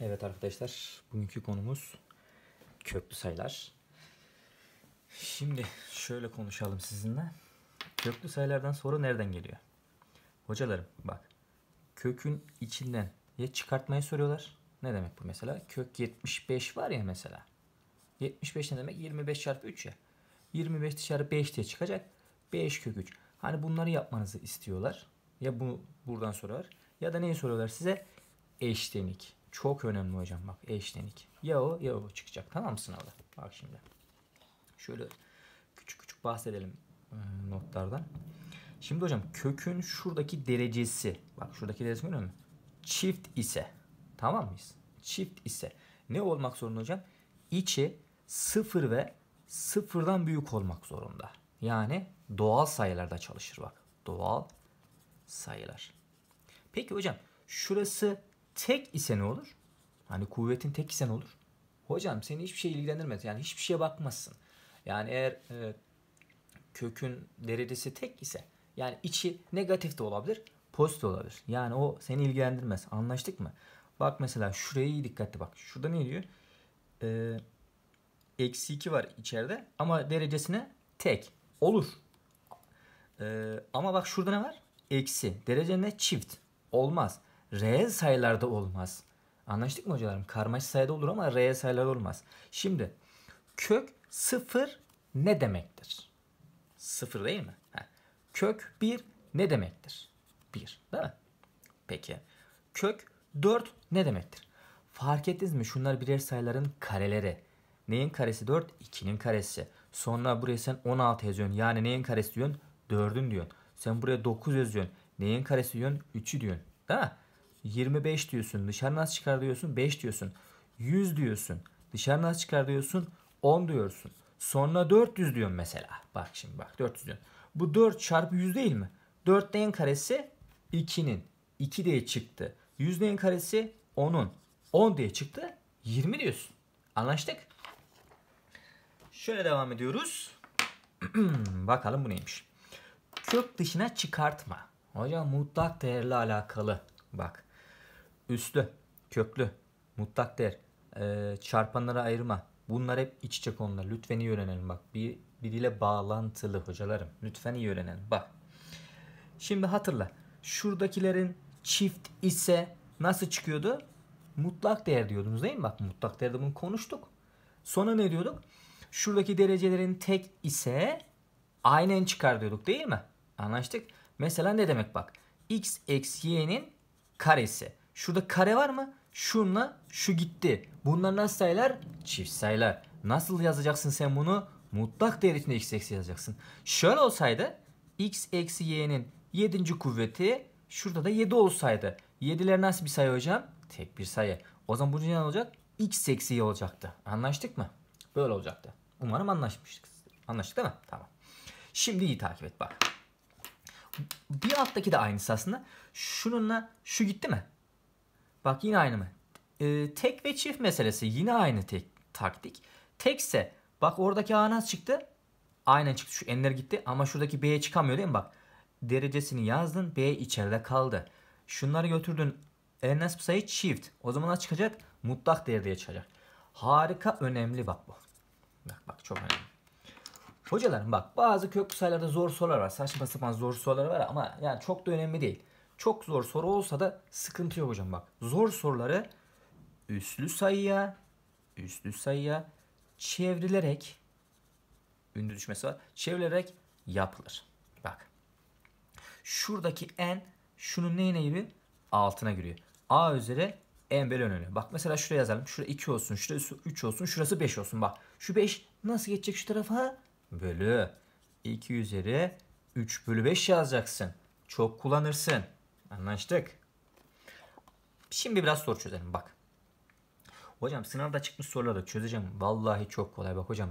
Evet arkadaşlar, bugünkü konumuz köklü sayılar. Şimdi şöyle konuşalım sizinle. Köklü sayılardan soru nereden geliyor? Hocalarım bak. Kökün içinden ya çıkartmayı soruyorlar. Ne demek bu mesela? Kök 75 var ya mesela. 75 ne demek? 25 çarpı 3 ya. 25 dışarı 5 diye çıkacak. 5 kök 3. Hani bunları yapmanızı istiyorlar. Ya bu buradan soruyorlar. Ya da neyi soruyorlar size? Eşlenik. Çok önemli hocam bak eşlenik. Ya o ya o çıkacak tamam mı sınavda? Bak şimdi. Şöyle küçük küçük bahsedelim ıı, notlardan. Şimdi hocam kökün şuradaki derecesi. Bak şuradaki derecesi görüyor musun? Çift ise. Tamam mıyız? Çift ise. Ne olmak zorunda hocam? İçi sıfır ve sıfırdan büyük olmak zorunda. Yani doğal sayılarda çalışır bak. Doğal sayılar. Peki hocam şurası tek ise ne olur? Hani kuvvetin tek ise ne olur? Hocam seni hiçbir şey ilgilendirmez. Yani hiçbir şeye bakmazsın. Yani eğer e, kökün derecesi tek ise yani içi negatif de olabilir, pozitif de olabilir. Yani o seni ilgilendirmez. Anlaştık mı? Bak mesela şurayı iyi dikkatli bak. Şurada ne diyor? E, eksi 2 var içeride ama derecesine tek. Olur. Ee, ama bak şurada ne var? Eksi. Derecene çift. Olmaz reel sayılarda olmaz. Anlaştık mı hocalarım? Karmaşık sayıda olur ama reel sayılarda olmaz. Şimdi kök 0 ne demektir? 0 değil mi? Ha. Kök 1 ne demektir? 1 değil mi? Peki. Kök 4 ne demektir? Fark ettiniz mi? Şunlar birer sayıların kareleri. Neyin karesi 4? 2'nin karesi. Sonra buraya sen 16 yazıyorsun. Yani neyin karesi diyorsun? 4'ün diyorsun. Sen buraya 9 yazıyorsun. Neyin karesi diyorsun? 3'ü diyorsun. Değil mi? 25 diyorsun. Dışarı nasıl çıkar diyorsun? 5 diyorsun. 100 diyorsun. Dışarı nasıl çıkar diyorsun? 10 diyorsun. Sonra 400 diyorsun mesela. Bak şimdi bak 400 diyorsun. Bu 4 çarpı 100 değil mi? 4 neyin karesi? 2'nin. 2 diye çıktı. 100 neyin karesi? 10'un. 10 diye çıktı. 20 diyorsun. Anlaştık. Şöyle devam ediyoruz. Bakalım bu neymiş. Kök dışına çıkartma. Hocam mutlak değerle alakalı. Bak üstü, köklü, mutlak değer, e, çarpanlara ayırma. Bunlar hep iç içe konular. Lütfen iyi öğrenelim bak. Bir, biriyle bağlantılı hocalarım. Lütfen iyi öğrenelim. Bak. Şimdi hatırla. Şuradakilerin çift ise nasıl çıkıyordu? Mutlak değer diyordunuz değil mi? Bak mutlak değerde bunu konuştuk. Sonra ne diyorduk? Şuradaki derecelerin tek ise aynen çıkar diyorduk değil mi? Anlaştık. Mesela ne demek bak? x eksi y'nin karesi. Şurada kare var mı? Şunla şu gitti. Bunlar nasıl sayılar? Çift sayılar. Nasıl yazacaksın sen bunu? Mutlak değer içinde x eksi yazacaksın. Şöyle olsaydı x eksi y'nin 7. kuvveti şurada da 7 olsaydı. 7'ler nasıl bir sayı hocam? Tek bir sayı. O zaman bunun ne olacak? x eksi y olacaktı. Anlaştık mı? Böyle olacaktı. Umarım anlaşmıştık. Anlaştık değil mi? Tamam. Şimdi iyi takip et bak. Bir alttaki de aynısı aslında. Şununla şu gitti mi? Bak yine aynı mı? Ee, tek ve çift meselesi yine aynı tek, taktik. Tekse bak oradaki A nasıl çıktı? Aynen çıktı. Şu enler gitti ama şuradaki B'ye çıkamıyor değil mi? Bak derecesini yazdın. B içeride kaldı. Şunları götürdün. En nasıl sayı çift. O zaman nasıl çıkacak? Mutlak değer diye çıkacak. Harika önemli bak bu. Bak bak çok önemli. Hocalarım bak bazı kök sayılarda zor sorular var. Saçma sapan zor sorular var ama yani çok da önemli değil. Çok zor soru olsa da sıkıntı yok hocam bak. Zor soruları üslü sayıya, üslü sayıya çevrilerek ünlü düşmesi var. Çevrilerek yapılır. Bak. Şuradaki n şunun neyine gibi? Altına giriyor. A üzeri n bölü önüne. Bak mesela şuraya yazalım. Şura 2 olsun, şurası 3 olsun, şurası 5 olsun. Bak şu 5 nasıl geçecek şu tarafa? Bölü. 2 üzeri 3 bölü 5 yazacaksın. Çok kullanırsın. Anlaştık. Şimdi biraz soru çözelim bak. Hocam sınavda çıkmış soruları çözeceğim. Vallahi çok kolay bak hocam.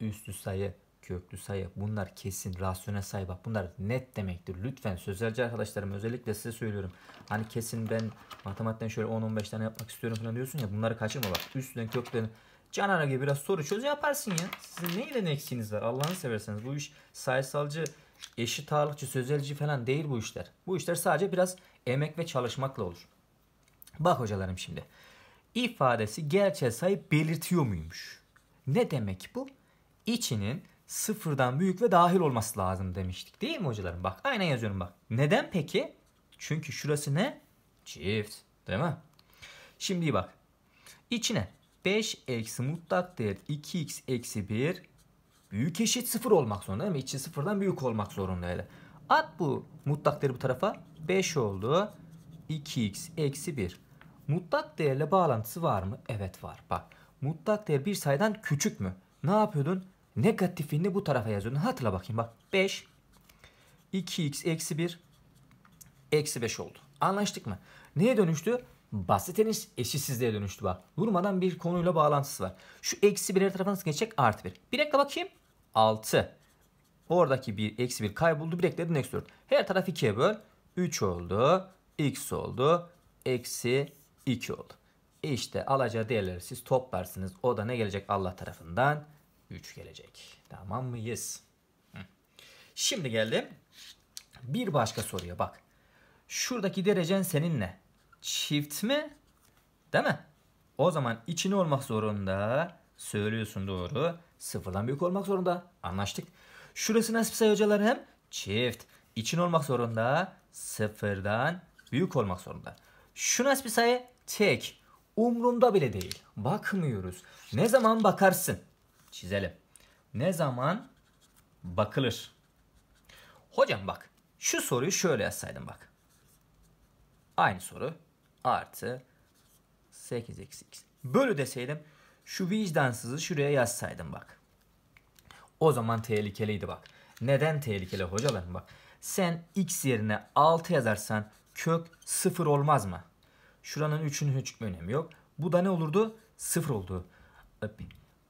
Üstü sayı, köklü sayı bunlar kesin rasyonel sayı bak bunlar net demektir. Lütfen sözelci arkadaşlarım özellikle size söylüyorum. Hani kesin ben matematikten şöyle 10-15 tane yapmak istiyorum falan diyorsun ya bunları kaçırma bak. Üstünden köklerin canara gibi biraz soru çöz yaparsın ya. Sizin neyle ne eksiğiniz var Allah'ını severseniz. Bu iş sayısalcı eşit ağırlıkçı, sözelci falan değil bu işler. Bu işler sadece biraz emek ve çalışmakla olur. Bak hocalarım şimdi. İfadesi gerçel sayı belirtiyor muymuş? Ne demek bu? İçinin sıfırdan büyük ve dahil olması lazım demiştik değil mi hocalarım? Bak aynen yazıyorum bak. Neden peki? Çünkü şurası ne? Çift. Değil mi? Şimdi bak. İçine 5 eksi mutlak değer 2x eksi 1 büyük eşit sıfır olmak zorunda değil mi? İçi sıfırdan büyük olmak zorundaydı. At bu mutlak değeri bu tarafa. 5 oldu. 2x eksi 1. Mutlak değerle bağlantısı var mı? Evet var. Bak mutlak değer bir sayıdan küçük mü? Ne yapıyordun? Negatifini bu tarafa yazıyordun. Hatırla bakayım bak. 5 2x eksi 1 eksi 5 oldu. Anlaştık mı? Neye dönüştü? Basit eniş eşitsizliğe dönüştü bak. Durmadan bir konuyla bağlantısı var. Şu eksi birer tarafa nasıl geçecek? Artı bir. Bir dakika bakayım. 6. Oradaki bir eksi 1 kayboldu. Bir ekledin eksi 4. Her taraf 2'ye böl. 3 oldu. X oldu. Eksi 2 oldu. E işte alacağı değerleri siz toplarsınız. O da ne gelecek Allah tarafından? 3 gelecek. Tamam mıyız? Şimdi geldim. Bir başka soruya bak. Şuradaki derecen seninle. Çift mi? Değil mi? O zaman içine olmak zorunda. Söylüyorsun doğru sıfırdan büyük olmak zorunda. Anlaştık. Şurası nasıl sayı hocalar hem çift. için olmak zorunda. Sıfırdan büyük olmak zorunda. Şu nasıl bir sayı? Tek. Umrumda bile değil. Bakmıyoruz. Ne zaman bakarsın? Çizelim. Ne zaman bakılır? Hocam bak. Şu soruyu şöyle yazsaydım bak. Aynı soru. Artı 8 eksi x. Bölü deseydim şu vicdansızı şuraya yazsaydım bak. O zaman tehlikeliydi bak. Neden tehlikeli hocalarım bak. Sen x yerine 6 yazarsan kök 0 olmaz mı? Şuranın 3'ünün hiç önemi yok. Bu da ne olurdu? 0 oldu.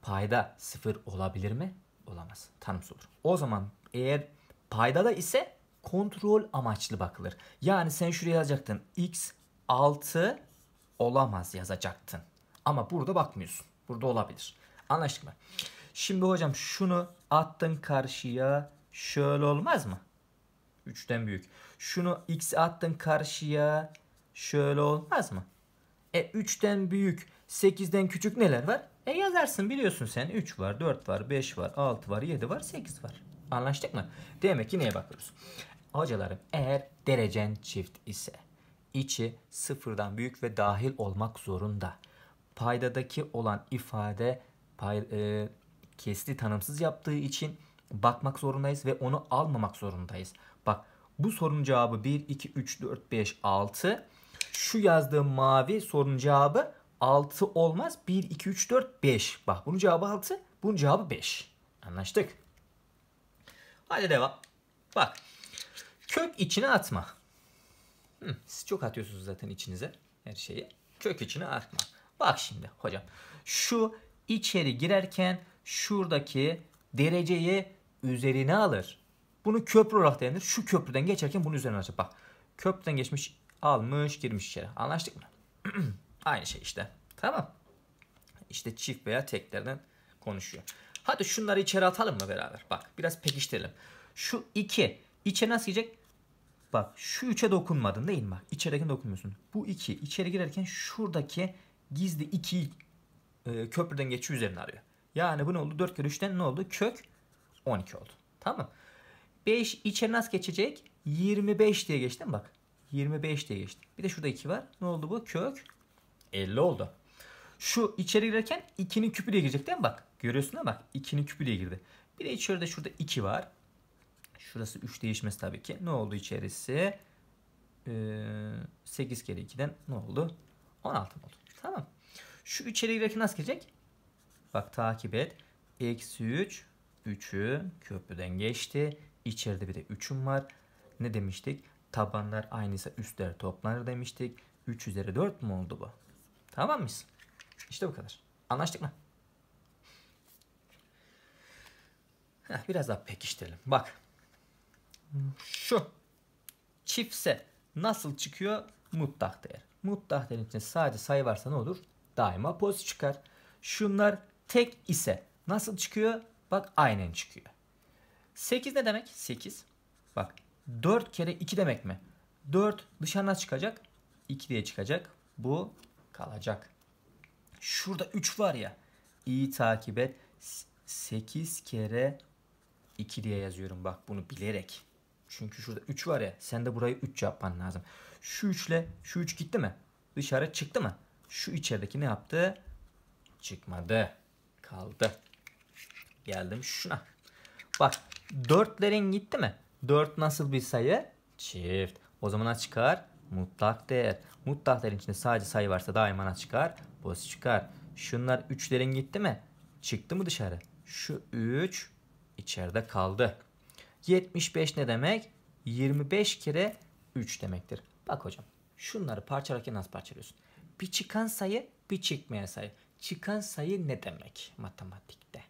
Payda 0 olabilir mi? Olamaz. Tanımsız olur. O zaman eğer payda da ise kontrol amaçlı bakılır. Yani sen şuraya yazacaktın. x 6 olamaz yazacaktın. Ama burada bakmıyorsun. Burada olabilir. Anlaştık mı? Şimdi hocam şunu attın karşıya şöyle olmaz mı? 3'ten büyük. Şunu x attın karşıya şöyle olmaz mı? E 3'ten büyük 8'den küçük neler var? E yazarsın biliyorsun sen 3 var 4 var 5 var 6 var 7 var 8 var. Anlaştık mı? Demek ki neye bakıyoruz? Hocalarım eğer derecen çift ise içi sıfırdan büyük ve dahil olmak zorunda paydadaki olan ifade pay, e, kesti tanımsız yaptığı için bakmak zorundayız ve onu almamak zorundayız. Bak bu sorunun cevabı 1, 2, 3, 4, 5, 6. Şu yazdığım mavi sorunun cevabı 6 olmaz. 1, 2, 3, 4, 5. Bak bunun cevabı 6, bunun cevabı 5. Anlaştık. Hadi devam. Bak. Kök içine atma. Hı, siz çok atıyorsunuz zaten içinize her şeyi. Kök içine atma. Bak şimdi hocam. Şu içeri girerken şuradaki dereceyi üzerine alır. Bunu köprü olarak denir. Şu köprüden geçerken bunu üzerine alacak. Bak köprüden geçmiş almış girmiş içeri. Anlaştık mı? Aynı şey işte. Tamam. İşte çift veya teklerden konuşuyor. Hadi şunları içeri atalım mı beraber? Bak biraz pekiştirelim. Şu iki içe nasıl gidecek? Bak şu üçe dokunmadın değil mi? Bak içeridekine dokunmuyorsun. Bu iki içeri girerken şuradaki gizli iki e, köprüden geçiş üzerinden arıyor. Yani bu ne oldu? 4 kere 3'ten ne oldu? Kök 12 oldu. Tamam. 5 içe nasıl geçecek? 25 diye geçtim bak. 25 diye geçti Bir de şurada 2 var. Ne oldu bu? Kök 50 oldu. Şu içeri girerken 2'nin küpü diye girecek değil mi bak? Görüyorsun değil Bak 2'nin küpü diye girdi. Bir de içeride şurada 2 var. Şurası 3 değişmesi tabii ki. Ne oldu içerisi? Ee, 8 kere 2'den ne oldu? 16 oldu. Tamam. Şu içeri girerken nasıl gelecek? Bak takip et. Eksi 3. 3'ü köprüden geçti. İçeride bir de 3'üm var. Ne demiştik? Tabanlar aynıysa üstler toplanır demiştik. 3 üzeri 4 mu oldu bu? Tamam mıyız? İşte bu kadar. Anlaştık mı? Heh, biraz daha pekiştirelim. Bak. Şu çiftse nasıl çıkıyor mutlak değer. Muddahların içinde sadece sayı varsa ne olur? Daima pozitif çıkar. Şunlar tek ise nasıl çıkıyor? Bak aynen çıkıyor. 8 ne demek? 8. Bak 4 kere 2 demek mi? 4 dışarına çıkacak. 2 diye çıkacak. Bu kalacak. Şurada 3 var ya. İyi takip et. 8 kere 2 diye yazıyorum. Bak bunu bilerek. Çünkü şurada 3 var ya. Sen de burayı 3 yapman lazım. Şu 3 ile şu 3 gitti mi? Dışarı çıktı mı? Şu içerideki ne yaptı? Çıkmadı. Kaldı. Geldim şuna. Bak 4'lerin gitti mi? 4 nasıl bir sayı? Çift. O zaman çıkar? Mutlak değer. Mutlak değerin içinde sadece sayı varsa daima ana çıkar. Boz çıkar. Şunlar 3'lerin gitti mi? Çıktı mı dışarı? Şu 3 içeride kaldı. 75 ne demek? 25 kere 3 demektir. Bak hocam şunları parçalarken nasıl parçalıyorsun? Bir çıkan sayı bir çıkmayan sayı. Çıkan sayı ne demek matematikte?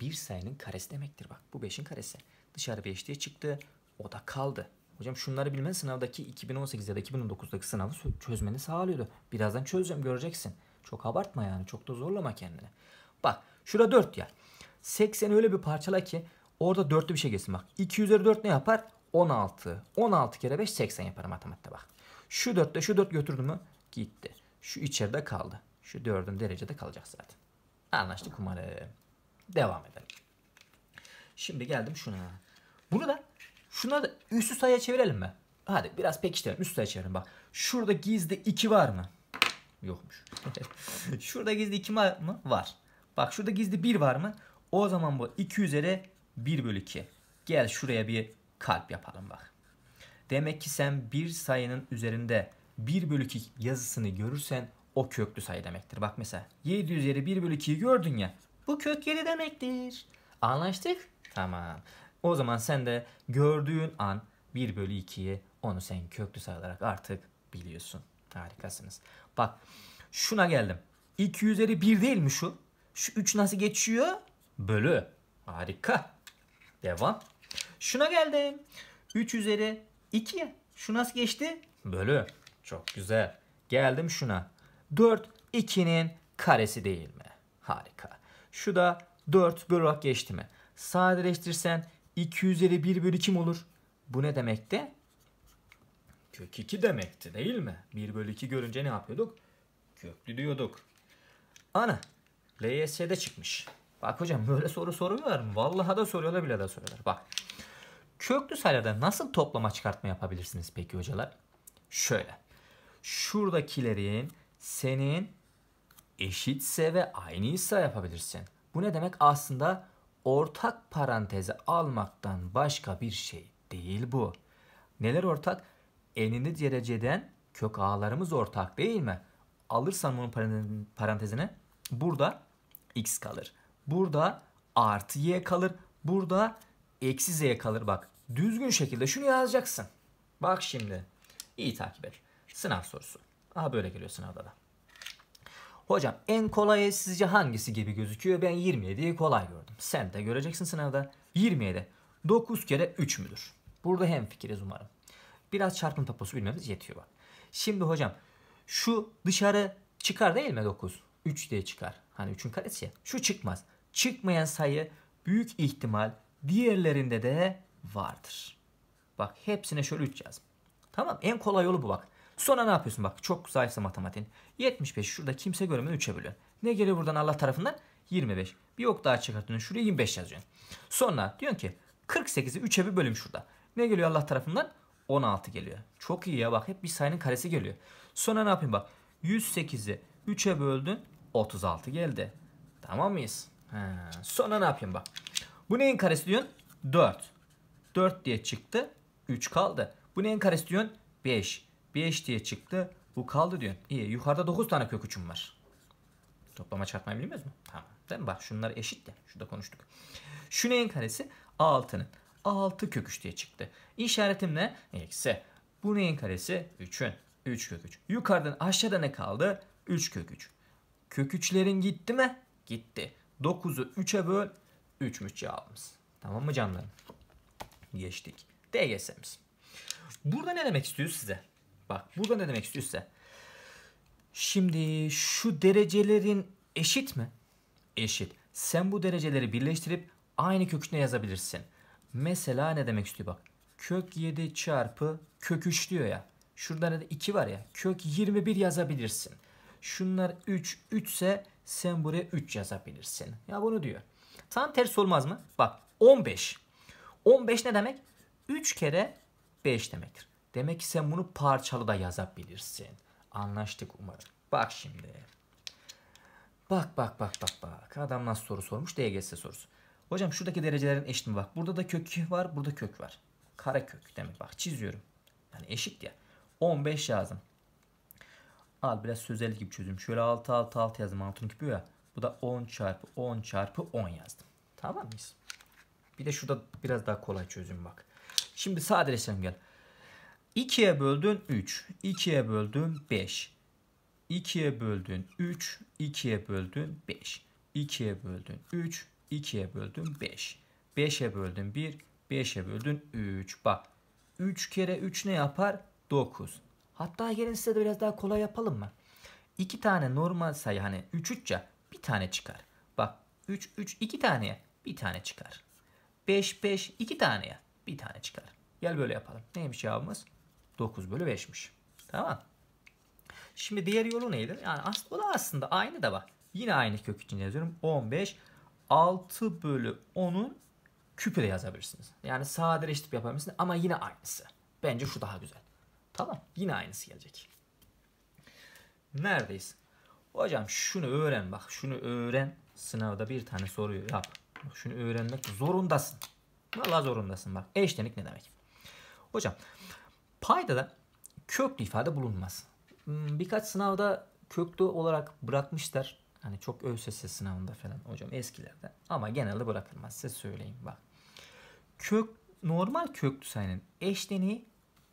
Bir sayının karesi demektir bak. Bu 5'in karesi. Dışarı 5 diye çıktı. O da kaldı. Hocam şunları bilmen sınavdaki 2018 ya da 2019'daki sınavı çözmeni sağlıyordu. Birazdan çözeceğim göreceksin. Çok abartma yani. Çok da zorlama kendini. Bak şurada 4 ya. 80 öyle bir parçala ki Orada dörtlü bir şey gelsin bak. 2 üzeri 4 ne yapar? 16. 16 kere 5 80 yapar matematikte bak. Şu 4'te şu 4 götürdü mü? Gitti. Şu içeride kaldı. Şu 4'ün derecede kalacak zaten. Anlaştık umarım. Devam edelim. Şimdi geldim şuna. Bunu da şuna da üstü sayıya çevirelim mi? Hadi biraz pekiştirelim. Üst sayıya çevirelim bak. Şurada gizli 2 var mı? Yokmuş. şurada gizli 2 var mı? Var. Bak şurada gizli 1 var mı? O zaman bu 2 üzeri 1 bölü 2. Gel şuraya bir kalp yapalım bak. Demek ki sen bir sayının üzerinde 1 bölü 2 yazısını görürsen o köklü sayı demektir. Bak mesela 7 üzeri 1 bölü 2'yi gördün ya. Bu kök 7 demektir. Anlaştık? Tamam. O zaman sen de gördüğün an 1 bölü 2'yi onu sen köklü sayı olarak artık biliyorsun. Harikasınız. Bak şuna geldim. 2 üzeri 1 değil mi şu? Şu 3 nasıl geçiyor? Bölü. Harika. Devam. Şuna geldim. 3 üzeri 2. Şu nasıl geçti? Bölü. Çok güzel. Geldim şuna. 4 2'nin karesi değil mi? Harika. Şu da 4 bölü olarak geçti mi? Sadeleştirsen 2 üzeri 1 bölü 2 mi olur? Bu ne demekti? Kök 2 demekti değil mi? 1 bölü 2 görünce ne yapıyorduk? Köklü diyorduk. Ana. LYS'de çıkmış. Bak hocam böyle soru soruyorlar mı? Vallahi da soruyorlar bile de soruyorlar. Bak. Köklü sayılarda nasıl toplama çıkartma yapabilirsiniz peki hocalar? Şöyle. Şuradakilerin senin eşitse ve aynıysa yapabilirsin. Bu ne demek? Aslında ortak paranteze almaktan başka bir şey değil bu. Neler ortak? Enini dereceden kök ağlarımız ortak değil mi? Alırsan bunun parantezine burada x kalır. Burada artı y kalır. Burada eksi z kalır. Bak düzgün şekilde şunu yazacaksın. Bak şimdi. İyi takip et. Sınav sorusu. Aha böyle geliyor sınavda da. Hocam en kolayı sizce hangisi gibi gözüküyor? Ben 27'yi kolay gördüm. Sen de göreceksin sınavda. 27. 9 kere 3 müdür? Burada hem fikiriz umarım. Biraz çarpım taposu bilmemiz yetiyor bak. Şimdi hocam şu dışarı çıkar değil mi 9? 3 diye çıkar. Hani 3'ün karesi ya. Şu çıkmaz çıkmayan sayı büyük ihtimal diğerlerinde de vardır. Bak hepsine şöyle 3 yaz. Tamam en kolay yolu bu bak. Sonra ne yapıyorsun bak çok zayıfsa matematiğin. 75 şurada kimse görmeden 3'e bölüyorsun. Ne geliyor buradan Allah tarafından? 25. Bir ok daha çıkartıyorsun şuraya 25 yazıyorsun. Sonra diyorsun ki 48'i 3'e bir bölüm şurada. Ne geliyor Allah tarafından? 16 geliyor. Çok iyi ya bak hep bir sayının karesi geliyor. Sonra ne yapayım bak 108'i 3'e böldün 36 geldi. Tamam mıyız? He. Sonra ne yapayım bak. Bu neyin karesi diyorsun? 4. 4 diye çıktı. 3 kaldı. Bu neyin karesi diyorsun? 5. 5 diye çıktı. Bu kaldı diyorsun. İyi. Yukarıda 9 tane kök uçum var. Toplama çarpmayı bilmiyoruz mu? Tamam. Değil mi? Bak şunlar eşit ya. Şurada konuştuk. Şu neyin karesi? A6'nın. 6 kök 3 diye çıktı. İşaretim ne? Eksi. Bu neyin karesi? 3'ün. 3 kök 3. Yukarıdan aşağıda ne kaldı? 3 kök 3. Kök 3'lerin gitti mi? Gitti. 9'u 3'e böl. 3'müş cevabımız. Tamam mı canlarım? Geçtik. DGS'miz. Burada ne demek istiyor size? Bak burada ne demek istiyor size? Şimdi şu derecelerin eşit mi? Eşit. Sen bu dereceleri birleştirip aynı köküne yazabilirsin. Mesela ne demek istiyor bak. Kök 7 çarpı kök 3 diyor ya. Şurada da 2 var ya. Kök 21 yazabilirsin. Şunlar 3, 3 ise sen buraya 3 yazabilirsin. Ya bunu diyor. Tam ters olmaz mı? Bak 15. 15 ne demek? 3 kere 5 demektir. Demek ki sen bunu parçalı da yazabilirsin. Anlaştık umarım. Bak şimdi. Bak bak bak bak bak. Adam nasıl soru sormuş? DGS sorusu. Hocam şuradaki derecelerin eşit mi? Bak burada da kök var, burada kök var. Kare kök demek. Bak çiziyorum. Yani eşit ya. 15 yazdım. Al biraz sözel gibi çözüm. Şöyle 6 6 6 yazdım altın küpü ya. Bu da 10 çarpı 10 çarpı 10 yazdım. Tamam mıyız? Bir de şurada biraz daha kolay çözüm bak. Şimdi sadeleşelim gel. 2'ye böldün 3. 2'ye böldün 5. 2'ye böldün 3. 2'ye böldün 5. 2'ye böldün 3. 2'ye böldün 5. 5'e böldün 1. 5'e böldün 3. Bak 3 kere 3 ne yapar? 9. Hatta gelin size de biraz daha kolay yapalım mı? 2 tane normal sayı hani 3 3 ya bir tane çıkar. Bak 3 3 2 taneye bir tane çıkar. 5 5 2 taneye bir tane çıkar. Gel böyle yapalım. Neymiş cevabımız? 9 bölü 5'miş. Tamam. Şimdi diğer yolu neydi? Yani o da aslında aynı da bak. Yine aynı kök için yazıyorum. 15 6 bölü 10'un küpü de yazabilirsiniz. Yani sadeleştirip yapabilirsiniz ama yine aynısı. Bence şu daha güzel. Tamam. Yine aynısı gelecek. Neredeyiz? Hocam şunu öğren bak. Şunu öğren. Sınavda bir tane soruyu yap. Bak, şunu öğrenmek zorundasın. Vallahi zorundasın bak. Eşlenik ne demek? Hocam da köklü ifade bulunmaz. Hmm, birkaç sınavda köklü olarak bırakmışlar. Hani çok ÖSS sınavında falan hocam eskilerde. Ama genelde bırakılmaz size söyleyeyim bak. Kök, normal köklü sayının eşleniği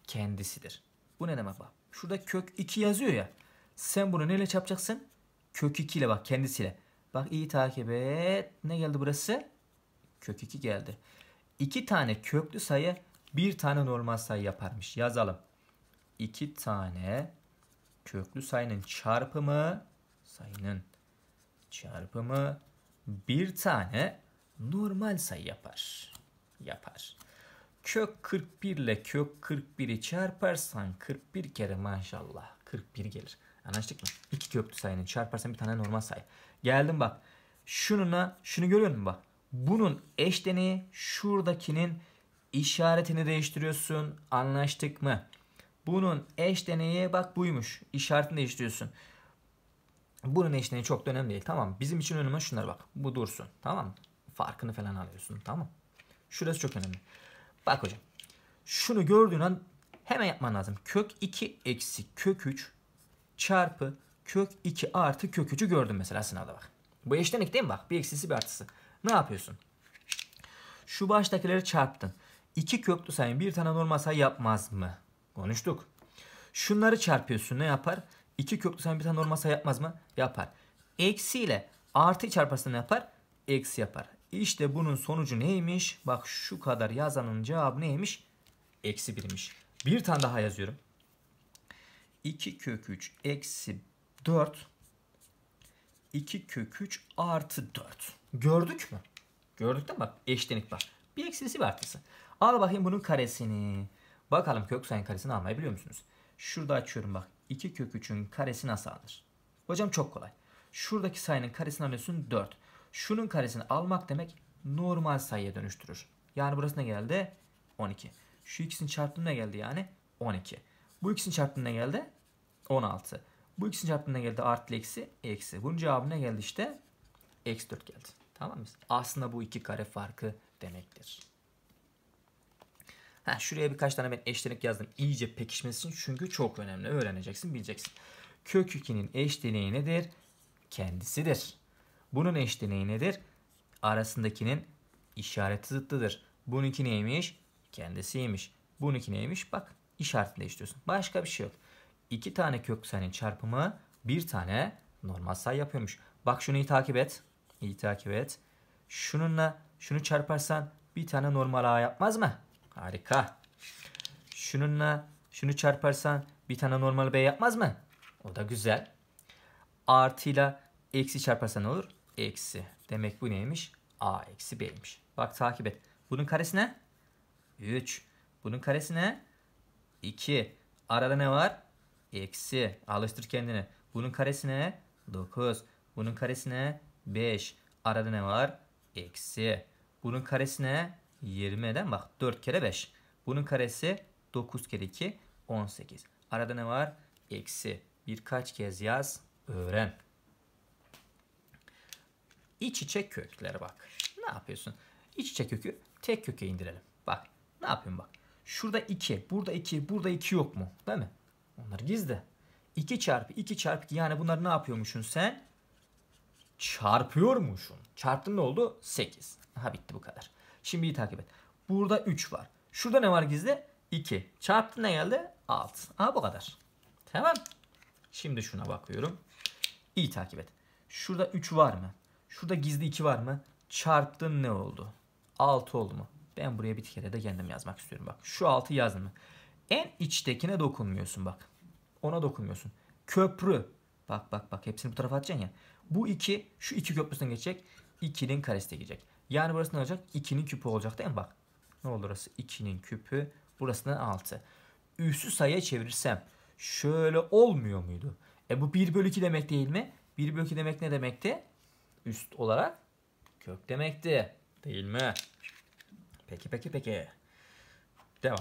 kendisidir. Bu ne demek bak. Şurada kök 2 yazıyor ya. Sen bunu neyle çarpacaksın? Kök 2 ile bak kendisiyle. Bak iyi takip et. Ne geldi burası? Kök 2 geldi. 2 tane köklü sayı bir tane normal sayı yaparmış. Yazalım. 2 tane köklü sayının çarpımı sayının çarpımı bir tane normal sayı yapar. Yapar kök 41 ile kök 41'i çarparsan 41 kere maşallah 41 gelir. Anlaştık mı? İki köklü sayının çarparsan bir tane normal sayı. Geldim bak. Şununa şunu görüyor musun bak. Bunun eş şuradakinin işaretini değiştiriyorsun. Anlaştık mı? Bunun eş bak buymuş. İşaretini değiştiriyorsun. Bunun eş çok da önemli değil. Tamam. Bizim için önemli şunlar bak. Bu dursun. Tamam. Farkını falan alıyorsun. Tamam. Şurası çok önemli. Bak hocam. Şunu gördüğün an hemen yapman lazım. Kök 2 eksi kök 3 çarpı kök 2 artı kök 3'ü gördün mesela sınavda bak. Bu eşlenik değil mi bak? Bir eksisi bir artısı. Ne yapıyorsun? Şu baştakileri çarptın. İki köklü sayın bir tane normal sayı yapmaz mı? Konuştuk. Şunları çarpıyorsun ne yapar? İki köklü sayın bir tane normal sayı yapmaz mı? Yapar. Eksiyle artı çarparsın ne yapar? Eksi yapar. İşte bunun sonucu neymiş? Bak şu kadar yazanın cevabı neymiş? Eksi birmiş. Bir tane daha yazıyorum. 2 kök 3 eksi 4 2 kök 3 artı 4. Gördük mü? Gördük de bak eşlenik var. Bir eksisi bir artısı. Al bakayım bunun karesini. Bakalım kök sayın karesini almayı biliyor musunuz? Şurada açıyorum bak. 2 kök 3'ün karesi nasıl alınır? Hocam çok kolay. Şuradaki sayının karesini alıyorsun 4. Şunun karesini almak demek normal sayıya dönüştürür. Yani burası ne geldi? 12. Şu ikisinin çarpımına geldi yani 12. Bu ikisinin çarpımına geldi 16. Bu ikisinin çarpımına geldi artı eksi eksi. Bunun cevabı ne geldi işte? Eksi 4 geldi. Tamam mı? Aslında bu iki kare farkı demektir. Ha, şuraya birkaç tane ben eşlenik yazdım. İyice pekişmesin çünkü çok önemli. Öğreneceksin, bileceksin. Kök 2'nin eşleniği nedir? Kendisidir. Bunun eş deneyi nedir? Arasındakinin işareti zıttıdır. Bununki neymiş? Kendisiymiş. Bununki neymiş? Bak işaretini eşliyorsun. Başka bir şey yok. İki tane kök sayının çarpımı bir tane normal sayı yapıyormuş. Bak şunu iyi takip et. İyi takip et. Şununla şunu çarparsan bir tane normal a yapmaz mı? Harika. Şununla şunu çarparsan bir tane normal b yapmaz mı? O da güzel. Artıyla eksi çarparsan ne olur? eksi. Demek bu neymiş? A eksi B'ymiş. Bak takip et. Bunun karesi ne? 3. Bunun karesi ne? 2. Arada ne var? Eksi. Alıştır kendini. Bunun karesi ne? 9. Bunun karesi ne? 5. Arada ne var? Eksi. Bunun karesi ne? 20'den bak 4 kere 5. Bunun karesi 9 kere 2 18. Arada ne var? Eksi. Birkaç kez yaz. Öğren. İç içe köklere bak. Ne yapıyorsun? İç içe kökü tek köke indirelim. Bak ne yapıyorum bak. Şurada 2, burada 2, burada 2 yok mu? Değil mi? Onlar gizli. 2 çarpı 2 çarpı 2 yani bunları ne yapıyormuşsun sen? Çarpıyormuşsun. Çarptın ne oldu? 8. Ha bitti bu kadar. Şimdi iyi takip et. Burada 3 var. Şurada ne var gizli? 2. Çarptın ne geldi? 6. Aha bu kadar. Tamam. Şimdi şuna bakıyorum. İyi takip et. Şurada 3 var mı? Şurada gizli 2 var mı? Çarptın ne oldu? 6 oldu mu? Ben buraya bir kere de kendim yazmak istiyorum. Bak şu 6 yazdım mı? En içtekine dokunmuyorsun bak. Ona dokunmuyorsun. Köprü. Bak bak bak hepsini bu tarafa atacaksın ya. Bu 2 şu 2 köprüsüne geçecek. 2'nin karesi de gelecek. Yani burası ne olacak? 2'nin küpü olacak değil mi bak? Ne olur orası? 2'nin küpü. Burası da 6. Üssü sayıya çevirirsem şöyle olmuyor muydu? E bu 1 bölü 2 demek değil mi? 1 bölü 2 demek ne demekti? üst olarak kök demekti. Değil mi? Peki peki peki. Devam.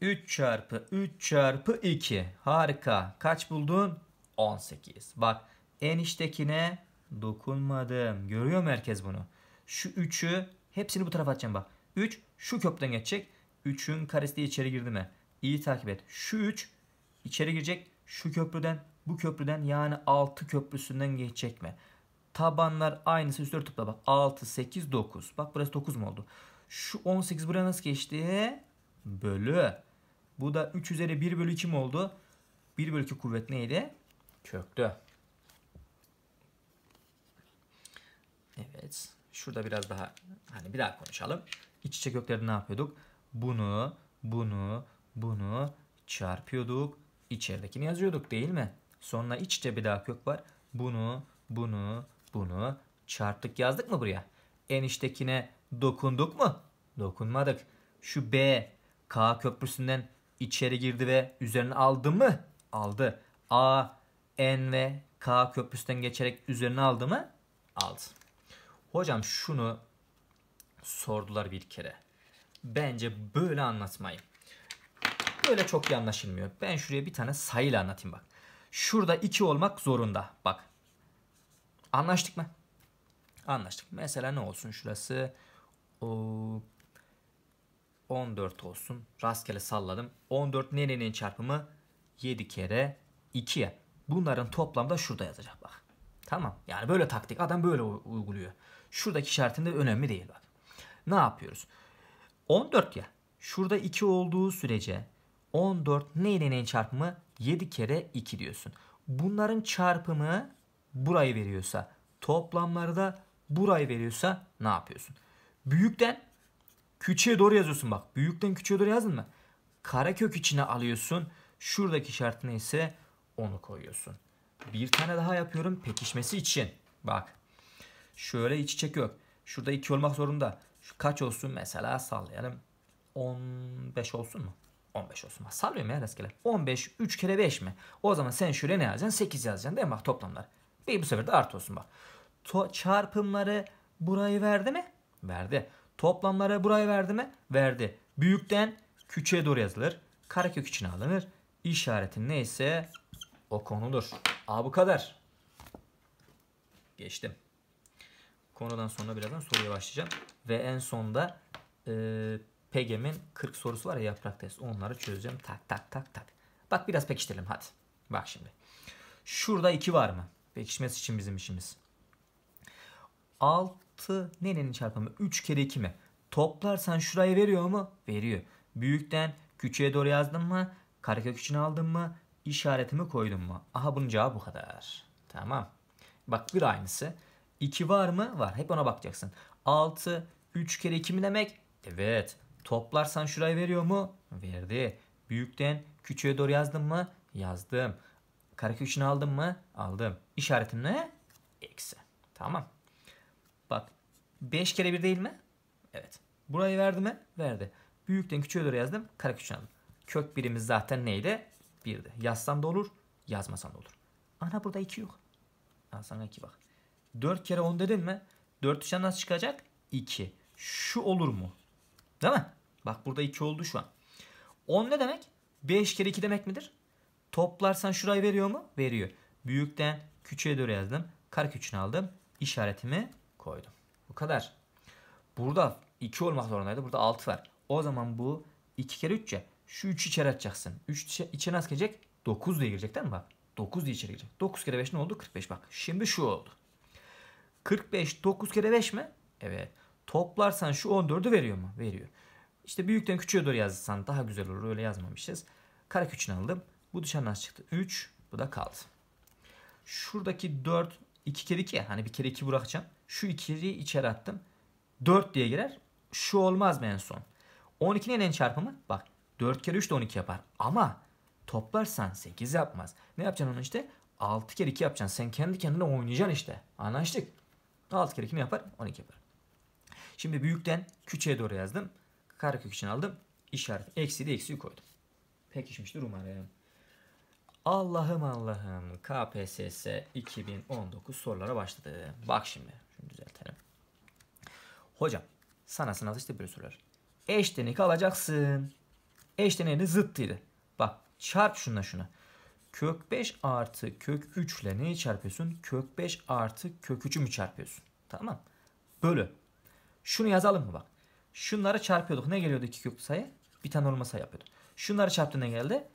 3 çarpı 3 çarpı 2. Harika. Kaç buldun? 18. Bak eniştekine dokunmadım. Görüyor mu herkes bunu? Şu 3'ü hepsini bu tarafa atacağım bak. 3 şu kökten geçecek. 3'ün karesi içeri girdi mi? İyi takip et. Şu 3 içeri girecek. Şu köprüden bu köprüden yani 6 köprüsünden geçecek mi? Tabanlar aynısı üstleri topla bak. 6, 8, 9. Bak burası 9 mu oldu? Şu 18 buraya nasıl geçti? Bölü. Bu da 3 üzeri 1 bölü 2 mi oldu? 1 bölü 2 kuvvet neydi? Çöktü. Evet. Şurada biraz daha hani bir daha konuşalım. İç içe kökleri ne yapıyorduk? Bunu, bunu, bunu çarpıyorduk. İçeridekini yazıyorduk değil mi? Sonra iç içe bir daha kök var. Bunu, bunu, bunu çarptık yazdık mı buraya? Eniştekine dokunduk mu? Dokunmadık. Şu B K köprüsünden içeri girdi ve üzerine aldı mı? Aldı. A, N ve K köprüsünden geçerek üzerine aldı mı? Aldı. Hocam şunu sordular bir kere. Bence böyle anlatmayın. Böyle çok iyi anlaşılmıyor. Ben şuraya bir tane sayıyla anlatayım bak. Şurada 2 olmak zorunda. Bak Anlaştık mı? Anlaştık. Mesela ne olsun şurası? O, 14 olsun. Rastgele salladım. 14 nerenin çarpımı? 7 kere 2'ye. Bunların da şurada yazacak bak. Tamam. Yani böyle taktik. Adam böyle uyguluyor. Şuradaki işaretim de önemli değil bak. Ne yapıyoruz? 14 ya. Şurada 2 olduğu sürece 14 neyle çarpımı? 7 kere 2 diyorsun. Bunların çarpımı burayı veriyorsa toplamlarda burayı veriyorsa ne yapıyorsun? Büyükten küçüğe doğru yazıyorsun bak. Büyükten küçüğe doğru yazdın mı? Karekök içine alıyorsun. Şuradaki şartına ise onu koyuyorsun. Bir tane daha yapıyorum pekişmesi için. Bak. Şöyle iç içe yok, Şurada 2 olmak zorunda. Şu kaç olsun mesela sallayalım. 15 olsun mu? 15 olsun. Sallıyorum ya rastgele. 15 3 kere 5 mi? O zaman sen şuraya ne yazacaksın? 8 yazacaksın değil mi? Bak toplamlar. Değil bu sefer de artı olsun bak. To çarpımları burayı verdi mi? Verdi. Toplamları burayı verdi mi? Verdi. Büyükten küçüğe doğru yazılır. Karekök içine alınır. İşaretin neyse o konudur. A bu kadar. Geçtim. Konudan sonra birazdan soruya başlayacağım. Ve en sonda e, PGM'in 40 sorusu var ya yaprak test. Onları çözeceğim. Tak tak tak tak. Bak biraz pekiştirelim hadi. Bak şimdi. Şurada 2 var mı? Pekişmesi için bizim işimiz. 6 nenenin çarpımı? 3 kere 2 mi? Toplarsan şurayı veriyor mu? Veriyor. Büyükten küçüğe doğru yazdım mı? Karekök için aldım mı? İşaretimi koydum mu? Aha bunun cevabı bu kadar. Tamam. Bak bir aynısı. 2 var mı? Var. Hep ona bakacaksın. 6, 3 kere 2 mi demek? Evet. Toplarsan şurayı veriyor mu? Verdi. Büyükten küçüğe doğru yazdım mı? Yazdım. Karekökünü aldım mı? Aldım. İşaretim ne? Eksi. Tamam. Bak 5 kere 1 değil mi? Evet. Burayı verdi mi? Verdi. Büyükten küçüğe doğru yazdım. Karekökünü aldım. Kök birimiz zaten neydi? 1'di. Yazsam da olur, yazmasam da olur. Ana burada 2 yok. Al sana 2 bak. 4 kere 10 dedin mi? 4 dışarı nasıl çıkacak? 2. Şu olur mu? Değil mi? Bak burada 2 oldu şu an. 10 ne demek? 5 kere 2 demek midir? Toplarsan şurayı veriyor mu? Veriyor. Büyükten küçüğe doğru yazdım. Kar küçüğünü aldım. İşaretimi koydum. Bu kadar. Burada 2 olmak zorundaydı. Burada 6 var. O zaman bu 2 kere 3 ya. Şu 3'ü içeri atacaksın. 3 içeri nasıl gelecek? 9 diye girecek değil mi bak? 9 diye içeri girecek. 9 kere 5 ne oldu? 45 bak. Şimdi şu oldu. 45 9 kere 5 mi? Evet. Toplarsan şu 14'ü veriyor mu? Veriyor. İşte büyükten küçüğe doğru yazsan daha güzel olur. Öyle yazmamışız. Kara küçüğünü aldım. Bu dışarı nasıl çıktı? 3. Bu da kaldı. Şuradaki 4 2 kere 2 hani bir kere 2 bırakacağım. Şu 2'yi içeri attım. 4 diye girer. Şu olmaz mı en son? 12'nin en çarpımı? Bak 4 kere 3 de 12 yapar. Ama toplarsan 8 yapmaz. Ne yapacaksın onu işte? 6 kere 2 yapacaksın. Sen kendi kendine oynayacaksın işte. Anlaştık. 6 kere 2 ne yapar? 12 yapar. Şimdi büyükten küçüğe doğru yazdım. Karekök için aldım. İşaret eksi de eksiyi koydum. Pek işmiştir umarım. Allah'ım Allah'ım KPSS 2019 sorulara başladı. Bak şimdi. Şunu düzeltelim. Hocam sana sınavda işte böyle sorular. Eş denek alacaksın. Eş zıttıydı. Bak çarp şuna şuna. Kök 5 artı kök 3 ile neyi çarpıyorsun? Kök 5 artı kök 3'ü mü çarpıyorsun? Tamam. Bölü. Şunu yazalım mı bak. Şunları çarpıyorduk. Ne geliyordu iki köklü sayı? Bir tane normal sayı yapıyordu. Şunları çarptığında geldi?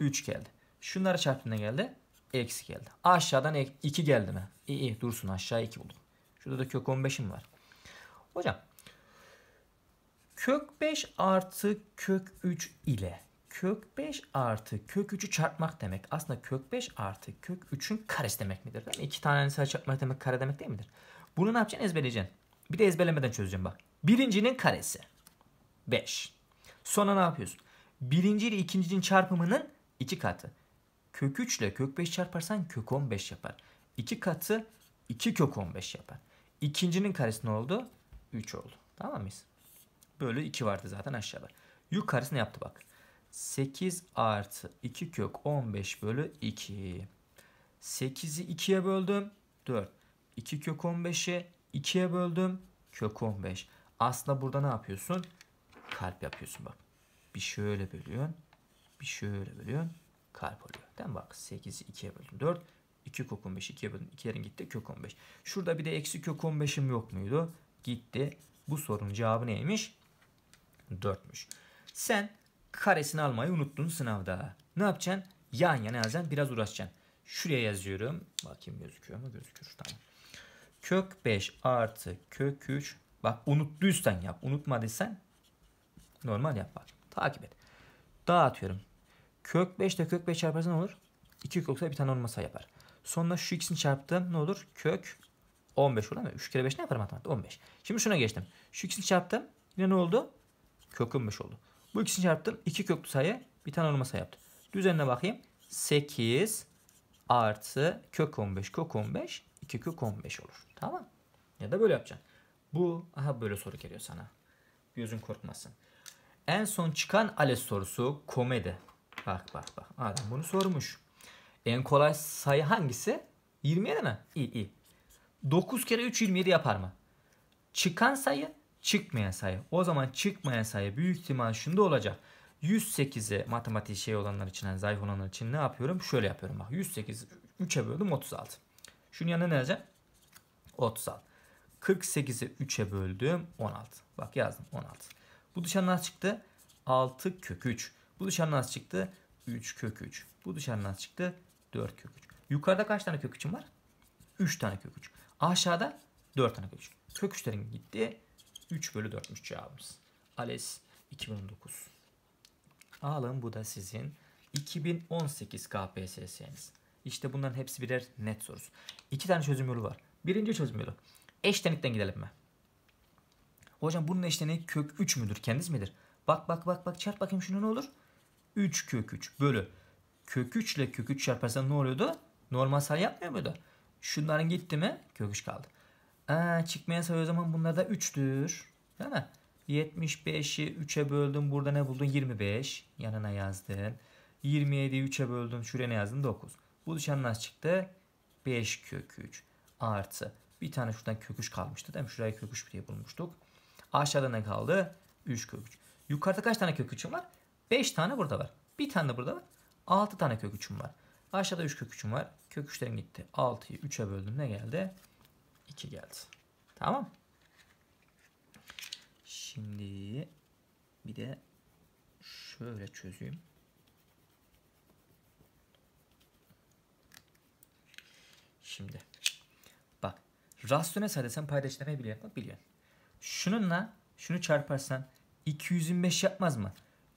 3 geldi. Şunları çarptığında geldi. Eksi geldi. Aşağıdan 2 geldi mi? İyi iyi dursun aşağı 2 buldum. Şurada da kök 15'im var. Hocam kök 5 artı kök 3 ile kök 5 artı kök 3'ü çarpmak demek. Aslında kök 5 artı kök 3'ün karesi demek midir? Değil mi? İki tane sayı çarpmak demek kare demek değil midir? Bunu ne yapacaksın? Ezberleyeceksin. Bir de ezberlemeden çözeceğim bak. Birincinin karesi. 5. Sonra ne yapıyorsun? Birinci ile ikincinin çarpımının iki katı. Kök 3 ile kök 5 çarparsan kök 15 yapar. 2 katı 2 kök 15 yapar. İkincinin karesi ne oldu? 3 oldu. Tamam mıyız? Böyle 2 vardı zaten aşağıda. Yukarısı ne yaptı bak. 8 artı 2 kök 15 bölü 2. 8'i 2'ye böldüm. 4. 2 kök 15'i 2'ye böldüm. Kök 15. Aslında burada ne yapıyorsun? Kalp yapıyorsun bak. Bir şöyle bölüyorsun. Bir şöyle bölüyorsun kalp oluyor. Değil mi? Bak 8'i 2'ye böldüm. 4. 2 kök 15. 2'ye böldüm. 2'lerin gitti kök 15. Şurada bir de eksi kök 15'im yok muydu? Gitti. Bu sorunun cevabı neymiş? 4'müş. Sen karesini almayı unuttun sınavda. Ne yapacaksın? Yan yana yazacaksın. Biraz uğraşacaksın. Şuraya yazıyorum. Bakayım gözüküyor mu? Gözükür. Tamam. Kök 5 artı kök 3. Bak unuttuysan yap. Unutmadıysan normal yap bak. Takip et. Dağıtıyorum. Kök 5 ile kök 5 çarparsa ne olur? 2 kök olsa bir tane normal sayı yapar. Sonra şu ikisini çarptım ne olur? Kök 15 olur mı? 3 kere 5 ne yapar matematikte? 15. Şimdi şuna geçtim. Şu ikisini çarptım. Yine ne oldu? Kök 15 oldu. Bu ikisini çarptım. 2 iki köklü sayı bir tane normal sayı yaptı. Düzenine bakayım. 8 artı kök 15 kök 15 2 kök 15 olur. Tamam. Ya da böyle yapacaksın. Bu aha böyle soru geliyor sana. Gözün korkmasın. En son çıkan ALES sorusu komedi. Bak bak bak. Adam bunu sormuş. En kolay sayı hangisi? 27 mi? İyi iyi. 9 kere 3 27 yapar mı? Çıkan sayı çıkmayan sayı. O zaman çıkmayan sayı büyük ihtimal şunda olacak. 108'i matematik şey olanlar için yani zayıf olanlar için ne yapıyorum? Şöyle yapıyorum bak. 108 3'e böldüm 36. Şunun yanına ne yazacağım? 36. 48'i 3'e böldüm 16. Bak yazdım 16. Bu dışarı nasıl çıktı? 6 kök 3. Bu dışarı nasıl çıktı? 3 kök 3. Bu dışarı nasıl çıktı? 4 kök 3. Yukarıda kaç tane kök 3'üm var? 3 tane kök 3. Aşağıda 4 tane kök 3. Kök 3'lerin gitti. 3 bölü 4'müş cevabımız. ALES 2019. Alın bu da sizin 2018 KPSS'niz. İşte bunların hepsi birer net sorusu. İki tane çözüm yolu var. Birinci çözüm yolu. Eşlenikten gidelim mi? Hocam bunun eşleniği kök 3 müdür? Kendisi midir? Bak bak bak bak çarp bakayım şunu ne olur? 3 kök 3 bölü kök 3 ile kök 3 çarparsan ne oluyordu? Normal sayı yapmıyor muydu? Şunların gitti mi? Kök 3 kaldı. Aa, ee, çıkmaya sayı o zaman bunlar da 3'tür. Değil mi? 75'i 3'e böldüm. Burada ne buldun? 25. Yanına yazdın. 27'yi 3'e böldüm. Şuraya ne yazdın? 9. Bu dışarı nasıl çıktı? 5 kök 3 artı. Bir tane şuradan kök 3 kalmıştı değil mi? Şuraya kök 3 diye bulmuştuk. Aşağıda ne kaldı? 3 kök 3. Yukarıda kaç tane kök 3'üm var? 5 tane burada var. Bir tane de burada var. 6 tane kök 3'üm var. Aşağıda 3 kök 3'üm var. Kök 3'ten gitti. 6'yı 3'e böldüm. Ne geldi? 2 geldi. Tamam. Şimdi bir de şöyle çözeyim. Şimdi bak rasyonel sayıda sen paydaşlamayı biliyor musun? Biliyorsun. Şununla şunu çarparsan 225 yapmaz mı?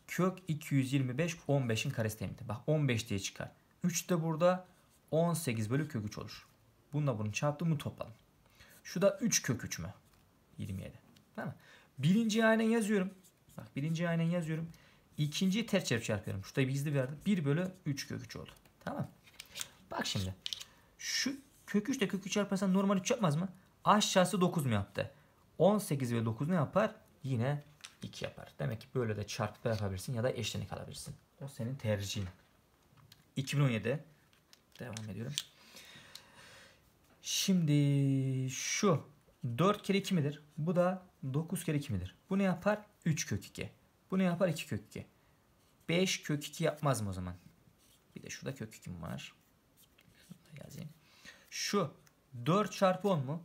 kök 225 15'in karesi terimdir. Bak 15 diye çıkar. 3 de burada 18 bölü kök 3 olur. Bununla bunu çarptım bunu topladım. Şu da 3 kök 3 mü? 27. Tamam Birinci aynen yazıyorum. Bak birinci aynen yazıyorum. İkinciyi ters çarp çarpıyorum. Şurada bir izli verdi. 1 bölü 3 kök 3 oldu. Tamam Bak şimdi. Şu kök 3 de kök 3 çarparsan normal 3 yapmaz mı? Aşağısı 9 mu yaptı? 18 ve 9 ne yapar? Yine 2 yapar. Demek ki böyle de çarpı yapabilirsin ya da eşlenik alabilirsin. O senin tercihin. 2017 devam ediyorum. Şimdi şu 4 kere 2 midir? Bu da 9 kere 2 midir? Bu ne yapar? 3 kök 2. Bu ne yapar? 2 kök 2. 5 kök 2 yapmaz mı o zaman? Bir de şurada kök 2 var. Şunu yazayım. Şu 4 çarpı 10 mu?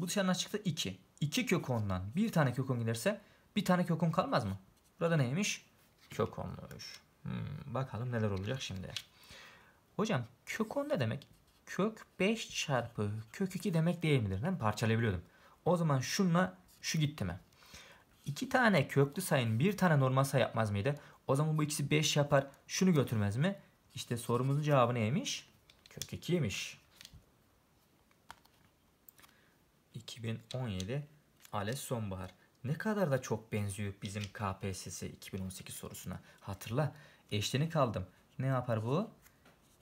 Bu dışarıdan çıktı 2. 2 kök 10'dan bir tane kök 10 gelirse bir tane kökun kalmaz mı? Burada neymiş? Kök onmuş. Hmm, bakalım neler olacak şimdi. Hocam kök ne demek? Kök 5 çarpı kök 2 demek değil midir? Ben parçalayabiliyordum. O zaman şunla şu gitti mi? İki tane köklü sayın bir tane normal sayı yapmaz mıydı? O zaman bu ikisi 5 yapar. Şunu götürmez mi? İşte sorumuzun cevabı neymiş? Kök 2'ymiş. 2017 ALES sonbahar ne kadar da çok benziyor bizim KPSS 2018 sorusuna. Hatırla eşleni kaldım. Ne yapar bu?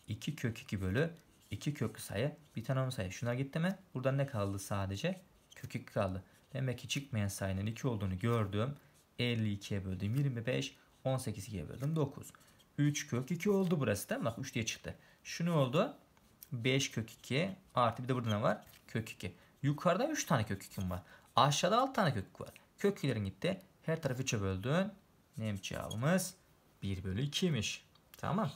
2 kök 2 bölü 2 köklü sayı bir tane sayı. Şuna gitti mi? Buradan ne kaldı sadece? Kök 2 kaldı. Demek ki çıkmayan sayının 2 olduğunu gördüm. 52'ye böldüm 25. 18'ye böldüm 9. 3 kök 2 oldu burası değil mi? Bak 3 diye çıktı. Şu ne oldu? 5 kök 2 artı bir de burada ne var? Kök 2. Yukarıda 3 tane kök 2'm var. Aşağıda 6 tane kök 2 var. Köklerin gitti. Her tarafı 3'e böldün. Neymiş cevabımız? 1 bölü 2'ymiş. Tamam.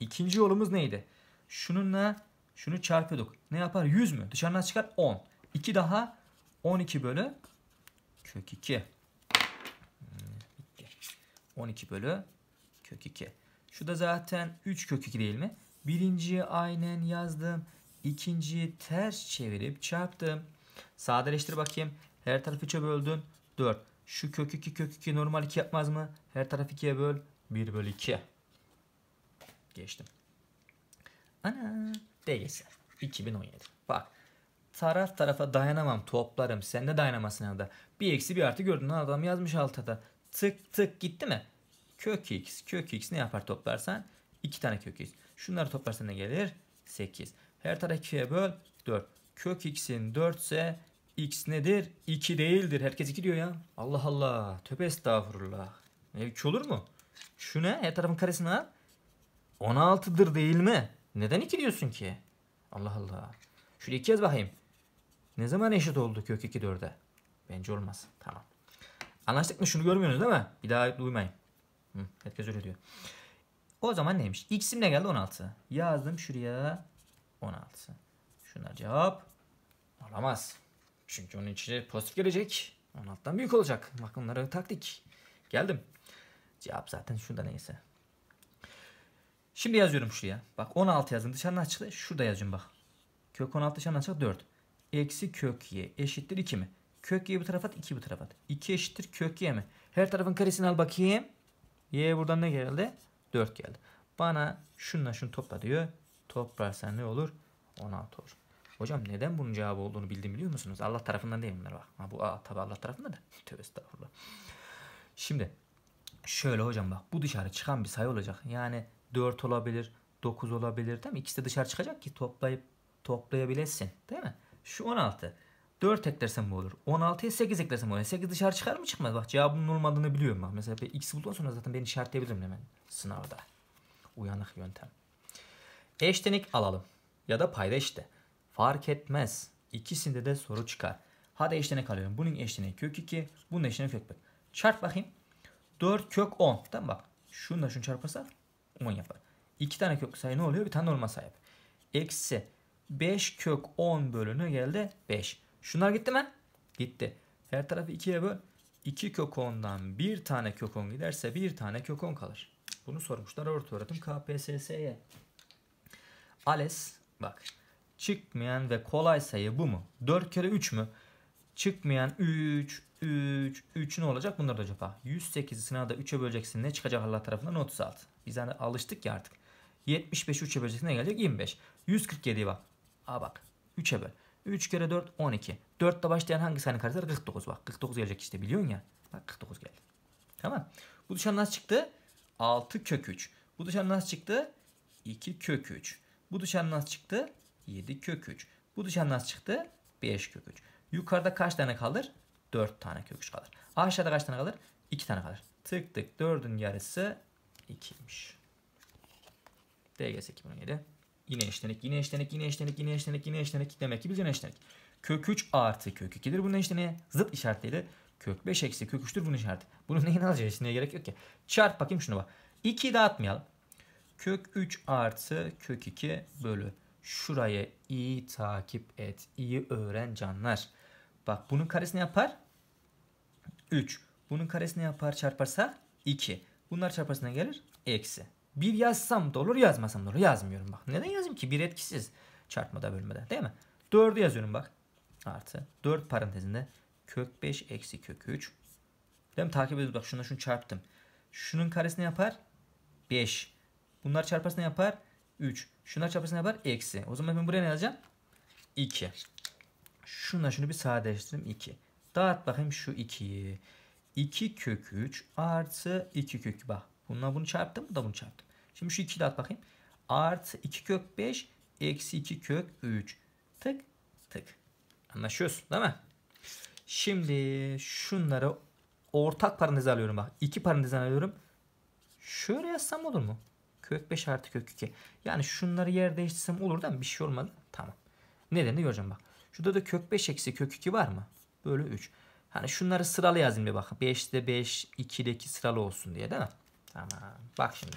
İkinci yolumuz neydi? Şununla şunu çarpıyorduk. Ne yapar? 100 mü? Dışarıdan çıkar 10. 2 daha 12 bölü kök 2. 12 hmm, bölü kök 2. Şu da zaten 3 kök 2 değil mi? Birinciyi aynen yazdım. İkinciyi ters çevirip çarptım. Sadeleştir bakayım. Her tarafı 3'e böldün. 4. Şu kök 2 kök 2 normal 2 yapmaz mı? Her taraf 2'ye böl. 1 bölü 2. Geçtim. Ana. DGS. 2017. Bak. Taraf tarafa dayanamam toplarım. Sen de dayanamazsın herhalde. Bir eksi bir artı gördün. adam yazmış altada. Tık tık gitti mi? Kök x. Kök x ne yapar toplarsan? 2 tane kök x. Şunları toplarsan ne gelir? 8. Her taraf 2'ye böl. 4. Kök x'in 4 ise X nedir? 2 değildir. Herkes 2 diyor ya. Allah Allah. Töpe estağfurullah. E 2 olur mu? Şu ne? Her tarafın karesini al. 16'dır değil mi? Neden 2 diyorsun ki? Allah Allah. Şuraya 2 yaz bakayım. Ne zaman eşit oldu kök 2 4'e? Bence olmaz. Tamam. Anlaştık mı? Şunu görmüyorsunuz değil mi? Bir daha duymayın. Hı, herkes öyle diyor. O zaman neymiş? X'im ne geldi? 16. Yazdım şuraya 16. Şunlar cevap olamaz. Çünkü onun içine pozitif gelecek. 16'dan büyük olacak. Bak onlara taktik. Geldim. Cevap zaten şunda neyse. Şimdi yazıyorum şuraya. Bak 16 yazdım. Dışarıdan çıktı. Şurada yazıyorum bak. Kök 16 dışarıdan çıktı 4. Eksi kök y eşittir 2 mi? Kök y bu tarafa at 2 bu tarafa at. 2 eşittir kök y mi? Her tarafın karesini al bakayım. Y buradan ne geldi? 4 geldi. Bana şununla şunu topla diyor. Toplarsan ne olur? 16 olur. Hocam neden bunun cevabı olduğunu bildim biliyor musunuz? Allah tarafından değil bunlar bak. Ha, bu a, tabi Allah tarafından da. Tövbe estağfurullah. Şimdi şöyle hocam bak bu dışarı çıkan bir sayı olacak. Yani 4 olabilir, 9 olabilir değil mi? İkisi de dışarı çıkacak ki toplayıp toplayabilesin değil mi? Şu 16. 4 eklersem bu olur. 16'ya 8 eklersem bu olur. 8 dışarı çıkar mı çıkmaz? Bak cevabının olmadığını biliyorum bak. Mesela ben x bulduktan sonra zaten ben işaretleyebilirim hemen sınavda. Uyanık yöntem. Eşlenik alalım. Ya da payda işte. Fark etmez. İkisinde de soru çıkar. Hadi eşlene alıyorum. Bunun eşleniği kök 2. Bunun eşleniği kök 1. Çarp bakayım. 4 kök 10. Tamam bak. Şununla şunu çarparsa 10 yapar. 2 tane kök sayı ne oluyor? Bir tane normal sayı Eksi 5 kök 10 bölünü geldi 5. Şunlar gitti mi? Gitti. Her tarafı 2'ye böl. 2 kök 10'dan bir tane kök 10 giderse bir tane kök 10 kalır. Bunu sormuşlar orta öğretim KPSS'ye. ALES bak Çıkmayan ve kolay sayı bu mu? 4 kere 3 mü? Çıkmayan 3, 3, 3 ne olacak? Bunlar da acaba. 108'i sınavda 3'e böleceksin. Ne çıkacak Allah tarafından? 36. Biz hani alıştık ya artık. 75'i 3'e böleceksin. Ne gelecek? 25. 147'ye bak. Aa bak. 3'e böl. 3 kere 4 12. 4 ile başlayan hangi sayının karesi? 49 bak. 49 gelecek işte biliyorsun ya. Bak 49 geldi. Tamam. Bu dışarı nasıl çıktı? 6 kök 3. Bu dışarı nasıl çıktı? 2 kök 3. Bu dışarı nasıl çıktı? 7 kök 3. Bu dışarı nasıl çıktı? 5 kök 3. Yukarıda kaç tane kalır? 4 tane kök 3 kalır. Aşağıda kaç tane kalır? 2 tane kalır. Tık tık 4'ün yarısı 2'ymiş. DGS 2017. Yine eşlenik, yine eşlenik, yine eşlenik, yine eşlenik, yine eşlenik. Demek ki biz yine eşlenik. Kök 3 artı kök 2'dir. Bunun eşleniği zıt işaretliydi. Kök 5 eksi kök 3'tür bunun işareti. Bunu neyin alacağız? Şimdi gerek yok ki. Çarp bakayım şunu bak. 2'yi dağıtmayalım. Kök 3 artı kök 2 bölü Şurayı iyi takip et. iyi öğren canlar. Bak bunun karesi ne yapar? 3. Bunun karesi ne yapar çarparsa? 2. Bunlar çarparsına gelir? Eksi. Bir yazsam da olur yazmasam da olur. Yazmıyorum bak. Neden yazayım ki? Bir etkisiz. Çarpmada bölmede değil mi? 4'ü yazıyorum bak. Artı. 4 parantezinde kök 5 eksi kök 3. Değil mi? Takip ediyoruz. Bak şuna şunu çarptım. Şunun karesi ne yapar? 5. Bunlar çarparsına yapar? 3. Şunlar çarpısı ne var? Eksi. O zaman ben buraya ne yazacağım? 2. Şuna şunu bir sadeleştirdim 2. Dağıt bakayım şu 2'yi. 2 kök 3 artı 2 kök bak. Bununla bunu çarptım bu da bunu çarptım. Şimdi şu 2'yi dağıt bakayım. Artı 2 kök 5 eksi 2 kök 3. Tık tık. Anlaşıyorsun değil mi? Şimdi şunları ortak parantez alıyorum bak. 2 parantez alıyorum. Şöyle yazsam olur mu? kök 5 artı kök 2. Yani şunları yer değiştirsem olur değil mi? Bir şey olmadı. Tamam. Nedenini göreceğim bak. Şurada da kök 5 eksi kök 2 var mı? böyle 3. Hani şunları sıralı yazayım bir bak. 5'te 5, 2'de 2 sıralı olsun diye değil mi? Tamam. Bak şimdi.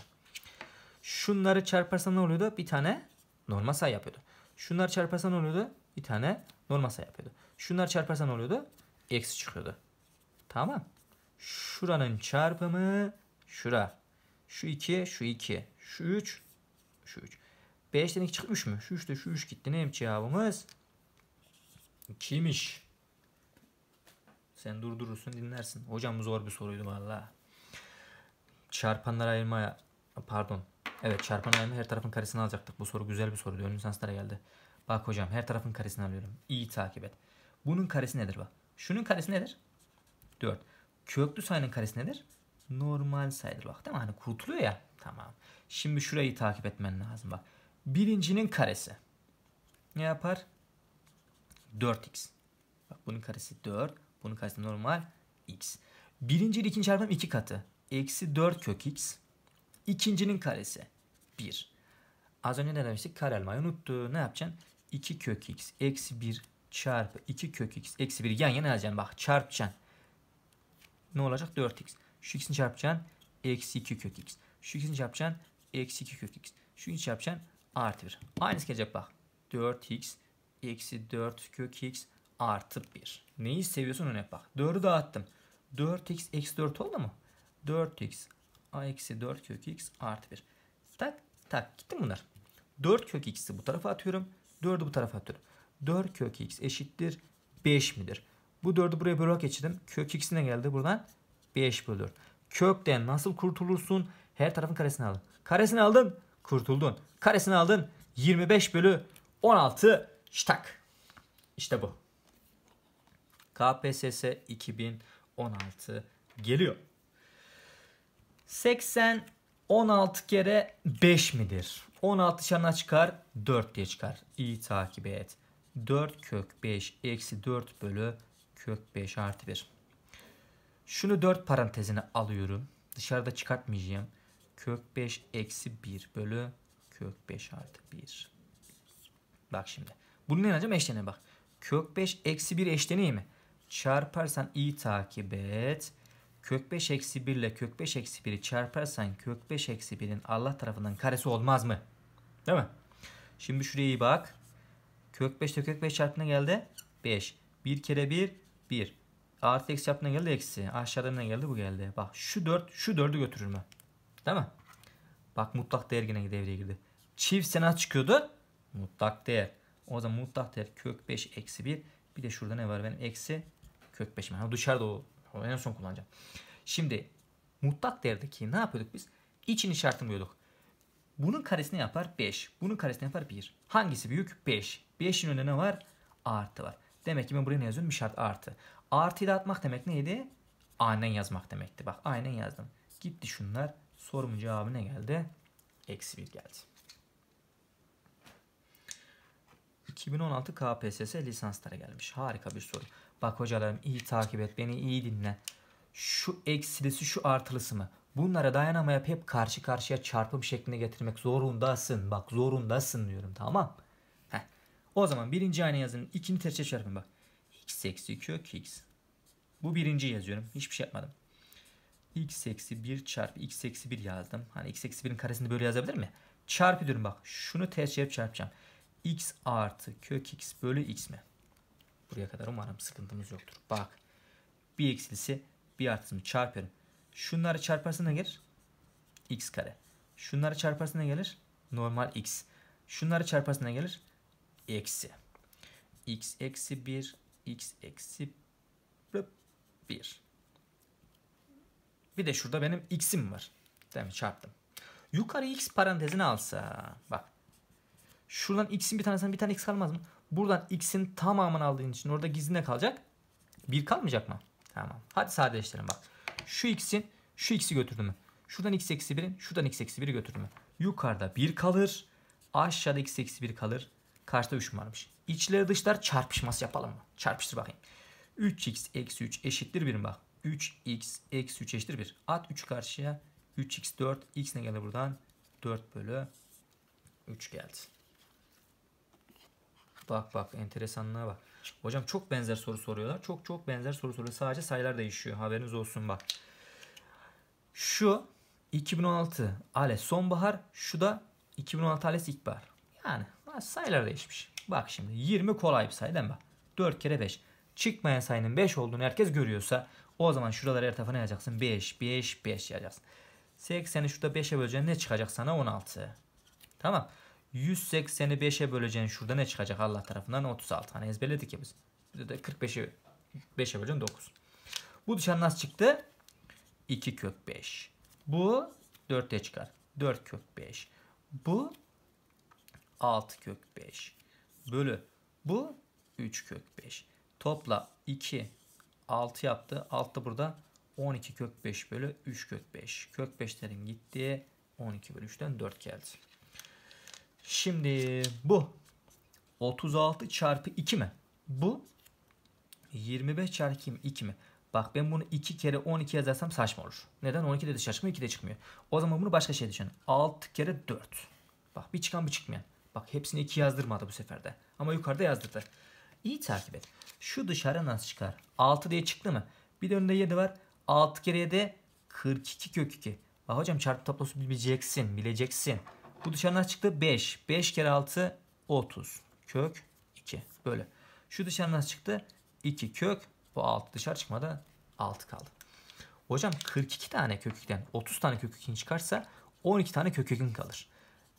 Şunları çarparsan ne oluyordu? Bir tane normal sayı yapıyordu. Şunları çarparsan ne oluyordu? Bir tane normal sayı yapıyordu. Şunları çarparsan ne oluyordu? Eksi çıkıyordu. Tamam. Şuranın çarpımı şura. Şu 2, şu 2. Şu 3. Şu 3. 5'ten 2 çıkıp 3 Şu 3 de şu 3 gitti. Neymiş cevabımız? kimmiş Sen durdurursun dinlersin. Hocam zor bir soruydu valla. Çarpanlar ayırma pardon. Evet çarpan ayırma her tarafın karesini alacaktık. Bu soru güzel bir soruydu. Ön lisanslara geldi. Bak hocam her tarafın karesini alıyorum. İyi takip et. Bunun karesi nedir bak. Şunun karesi nedir? 4. Köklü sayının karesi nedir? normal sayıdır bak değil Hani kurtuluyor ya. Tamam. Şimdi şurayı takip etmen lazım bak. Birincinin karesi. Ne yapar? 4x. Bak bunun karesi 4. Bunun karesi normal x. Birinci ile ikinci çarpım 2 katı. Eksi 4 kök x. İkincinin karesi 1. Az önce ne demiştik? Kare almayı unuttu. Ne yapacaksın? 2 kök x eksi 1 çarpı 2 kök x eksi 1 yan yana yazacaksın. Bak çarpacaksın. Ne olacak? 4x. Şu ikisini çarpacaksın. Eksi 2 kök x. Şu ikisini çarpacaksın. Eksi 2 kök x. Şu ikisini çarpacaksın. Artı 1. Aynısı gelecek bak. 4x eksi 4 kök x artı 1. Neyi seviyorsun ona bak. 4'ü dağıttım. 4x eksi 4 oldu mu? 4x eksi 4 kök x artı 1. Tak tak gitti bunlar. 4 kök x'i bu tarafa atıyorum. 4'ü bu tarafa atıyorum. 4 kök x eşittir 5 midir? Bu 4'ü buraya bölük geçirdim. Kök x'ine geldi buradan. 5 bölü. bölür. Kökten nasıl kurtulursun? Her tarafın karesini aldın. Karesini aldın. Kurtuldun. Karesini aldın. 25 bölü 16 ştak. İşte bu. KPSS 2016 geliyor. 80 16 kere 5 midir? 16 dışarına çıkar 4 diye çıkar. İyi takip et. 4 kök 5 eksi 4 bölü kök 5 artı 1. Şunu 4 parantezine alıyorum. Dışarıda çıkartmayacağım. Kök 5 eksi 1 bölü kök 5 artı 1. Bak şimdi. Bunu ne yapacağım? Eşlene bak. Kök 5 eksi 1 eşleneyi mi? Çarparsan i takip et. Kök 5 eksi 1 ile kök 5 eksi 1'i çarparsan kök 5 eksi 1'in Allah tarafından karesi olmaz mı? Değil mi? Şimdi şuraya iyi bak. Kök 5 ile kök 5 çarpına geldi. 5. 1 kere 1 1. Artı eksi yaptığına geldi eksi. Aşağıda ne geldi bu geldi. Bak şu 4 şu 4'ü götürür mü? Değil mi? Bak mutlak değer yine devreye girdi. Çift senar çıkıyordu. Mutlak değer. O zaman mutlak değer kök 5 eksi 1. Bir de şurada ne var benim? Eksi kök 5. Yani dışarıda o, o en son kullanacağım. Şimdi mutlak değerdeki ne yapıyorduk biz? İçini işaretini buluyorduk. Bunun karesini yapar? 5. Bunun karesini yapar? 1. Hangisi büyük? 5. 5'in önüne ne var? Artı var. Demek ki ben buraya ne yazıyorum? İşaret artı. Artıyla atmak demek neydi? Aynen yazmak demekti. Bak aynen yazdım. Gitti şunlar. Sorumun cevabı ne geldi? Eksi 1 geldi. 2016 KPSS lisanslara gelmiş. Harika bir soru. Bak hocalarım iyi takip et. Beni iyi dinle. Şu eksilisi şu artılısı mı? Bunlara dayanamayıp hep karşı karşıya çarpım şeklinde getirmek zorundasın. Bak zorundasın diyorum tamam. Heh. O zaman birinci aynı yazının ikinci tercihe çarpın bak. x eksi 2 x. Bu birinci yazıyorum. Hiçbir şey yapmadım. x eksi 1 çarpı x eksi 1 yazdım. Hani x eksi 1'in karesini böyle yazabilir mi? Çarpı diyorum bak. Şunu ters çevirip çarpacağım. x artı kök x bölü x mi? Buraya kadar umarım sıkıntımız yoktur. Bak. Bir eksilisi bir artısını çarpıyorum. Şunları çarparsın ne gelir? x kare. Şunları çarparsın ne gelir? Normal x. Şunları çarparsın ne gelir? Eksi. x eksi 1 x eksi 1. Bir de şurada benim x'im var. Değil mi? Çarptım. Yukarı x parantezine alsa. Bak. Şuradan x'in bir tanesinden bir tane x kalmaz mı? Buradan x'in tamamını aldığın için orada gizli ne kalacak? 1 kalmayacak mı? Tamam. Hadi sadeleştirelim bak. Şu x'in şu x'i götürdü mü? Şuradan x eksi 1'in şuradan x eksi 1'i götürdü mü? Yukarıda 1 kalır. Aşağıda x eksi 1 kalır. Karşıda 3 varmış. İçler dışlar çarpışması yapalım mı? Çarpıştır bakayım. 3x eksi 3 eşittir 1 bak. 3x eksi 3 eşittir 1. At 3 karşıya. 3x 4. x ne geldi buradan? 4 bölü 3 geldi. Bak bak enteresanlığa bak. Hocam çok benzer soru soruyorlar. Çok çok benzer soru soruyorlar. Sadece sayılar değişiyor. Haberiniz olsun bak. Şu 2016 Ale. sonbahar. Şu da 2016 Ale ilkbahar. Yani sayılar değişmiş. Bak şimdi 20 kolay bir sayı değil mi? 4 kere 5 çıkmayan sayının 5 olduğunu herkes görüyorsa o zaman şuraları her tarafa ne yazacaksın? 5, 5, 5 yazacaksın. 80'i şurada 5'e böleceğin ne çıkacak sana? 16. Tamam. 180'i 5'e böleceğin şurada ne çıkacak Allah tarafından? 36. Hani ezberledik ya biz. 45'i 5'e böleceğin 9. Bu dışarı nasıl çıktı? 2 kök 5. Bu 4'e çıkar. 4 kök 5. Bu 6 kök 5 bölü. Bu 3 kök 5. Topla 2, 6 yaptı. 6 burada 12 kök 5 bölü 3 kök 5. Kök 5'lerin gittiği 12 bölü 3'ten 4 geldi. Şimdi bu 36 çarpı 2 mi? Bu 25 çarpı 2 mi? Bak ben bunu 2 kere 12 yazarsam saçma olur. Neden? 12 de dışarı çıkmıyor 2 de çıkmıyor. O zaman bunu başka şey düşün. 6 kere 4. Bak bir çıkan bir çıkmayan. Bak hepsini 2 yazdırmadı bu seferde. Ama yukarıda yazdırdı. İyi takip et. Şu dışarı nasıl çıkar? 6 diye çıktı mı? Bir de önünde 7 var. 6 kere 7 42 kök 2. Bak hocam çarpı tablosu bileceksin. Bileceksin. Bu dışarı nasıl çıktı? 5. 5 kere 6 30. Kök 2. Böyle. Şu dışarı nasıl çıktı? 2 kök. Bu 6 dışarı çıkmadı. 6 kaldı. Hocam 42 tane kök 2'den 30 tane kök 2'nin çıkarsa 12 tane kök 2'nin kalır.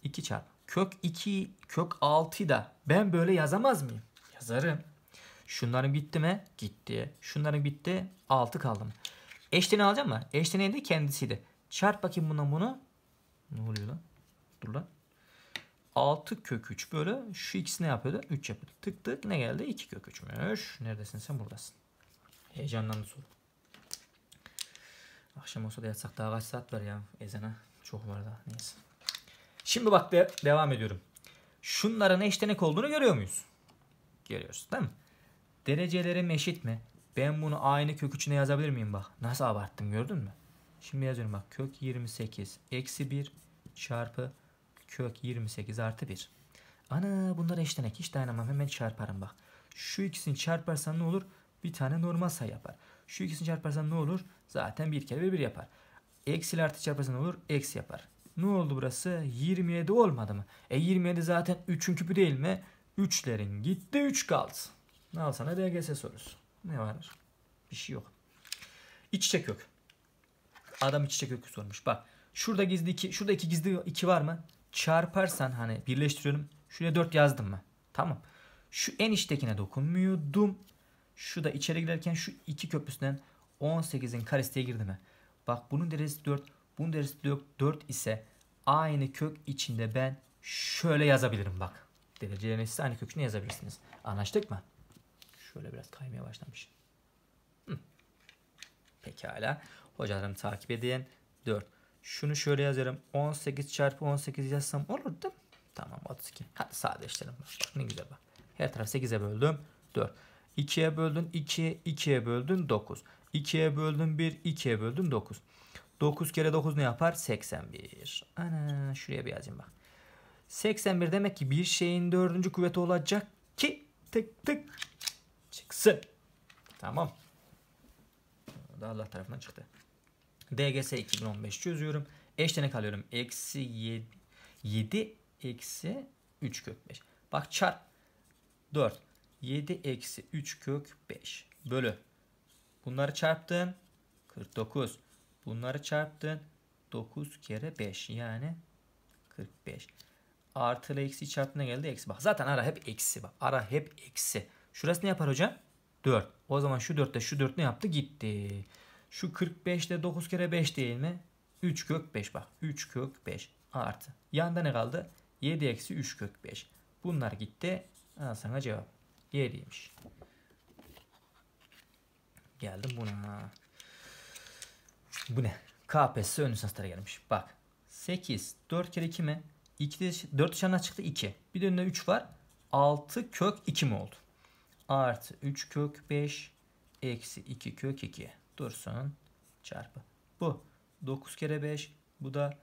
2 çarp. Kök 2, kök 6'yı da ben böyle yazamaz mıyım? yazarım. Şunların bitti mi? Gitti. Şunların bitti. 6 kaldım. mı? Eşleni alacağım mı? Eşleni de kendisiydi. Çarp bakayım bundan bunu. Ne oluyor lan? Dur lan. 6 kök 3 bölü şu ikisi ne yapıyordu? 3 yapıyordu. Tık tık ne geldi? 2 kök 3'müş. Neredesin sen? Buradasın. Heyecanlandı soru. Akşam olsa da yatsak daha kaç saat var ya ezana. Çok var daha. Neyse. Şimdi bak de devam ediyorum. Şunların eşlenek olduğunu görüyor muyuz? Görüyoruz değil mi? Derecelerim eşit mi? Ben bunu aynı kök içine yazabilir miyim bak? Nasıl abarttım gördün mü? Şimdi yazıyorum bak kök 28 eksi 1 çarpı kök 28 artı 1. Ana bunlar eş Hiç dayanamam hemen çarparım bak. Şu ikisini çarparsan ne olur? Bir tane normal sayı yapar. Şu ikisini çarparsan ne olur? Zaten bir kere bir, bir yapar. Eksi ile artı çarparsan ne olur? Eksi yapar. Ne oldu burası? 27 olmadı mı? E 27 zaten 3'ün küpü değil mi? Üçlerin gitti. Üç kaldı. Ne alsana DGS sorusu. Ne var? Bir şey yok. İç içe kök. Adam iç içe kök sormuş. Bak şurada gizli iki, şurada iki gizli iki var mı? Çarparsan hani birleştiriyorum. Şuraya dört yazdım mı? Tamam. Şu en içtekine dokunmuyordum. Şu da içeri girerken şu iki köprüsünden 18'in karesi diye girdi mi? Bak bunun derecesi 4, bunun derecesi 4, 4 ise aynı kök içinde ben şöyle yazabilirim bak. Derecelerine siz aynı kökünü yazabilirsiniz. Anlaştık mı? Şöyle biraz kaymaya başlamış. Hı. Pekala. Hocalarım takip edin. 4. Şunu şöyle yazarım. 18 çarpı 18 yazsam olur değil mi? Tamam 32. Hadi sadeleştirelim. Bak, ne güzel bak. Her taraf 8'e böldüm. 4. 2'ye böldün 2, 2'ye böldün 9. 2'ye böldün 1, 2'ye böldün 9. 9 kere 9 ne yapar? 81. Ana şuraya bir yazayım bak. 81 demek ki bir şeyin dördüncü kuvveti olacak ki tık tık çıksın. Tamam. Da Allah tarafından çıktı. DGS 2015 çözüyorum. Eşlene alıyorum Eksi 7, 7 eksi 3 kök 5. Bak çarp 4. 7 eksi 3 kök 5 bölü. Bunları çarptın. 49. Bunları çarptın. 9 kere 5 yani 45. Artı ile eksi çarptığına geldi eksi. Bak zaten ara hep eksi. Bak ara hep eksi. Şurası ne yapar hocam? 4. O zaman şu 4'te şu 4 ne yaptı? Gitti. Şu 45'te 9 kere 5 değil mi? 3 kök 5 bak. 3 kök 5 artı. Yanda ne kaldı? 7 eksi 3 kök 5. Bunlar gitti. Al sana cevap. 7'ymiş. Geldim buna. Bu ne? KPSS ön lisanslara gelmiş. Bak. 8. 4 kere 2 mi? 2 4 dışarına çıktı 2. Bir de önüne 3 var. 6 kök 2 mi oldu? Artı 3 kök 5 eksi 2 kök 2 dursun çarpı. Bu 9 kere 5 bu da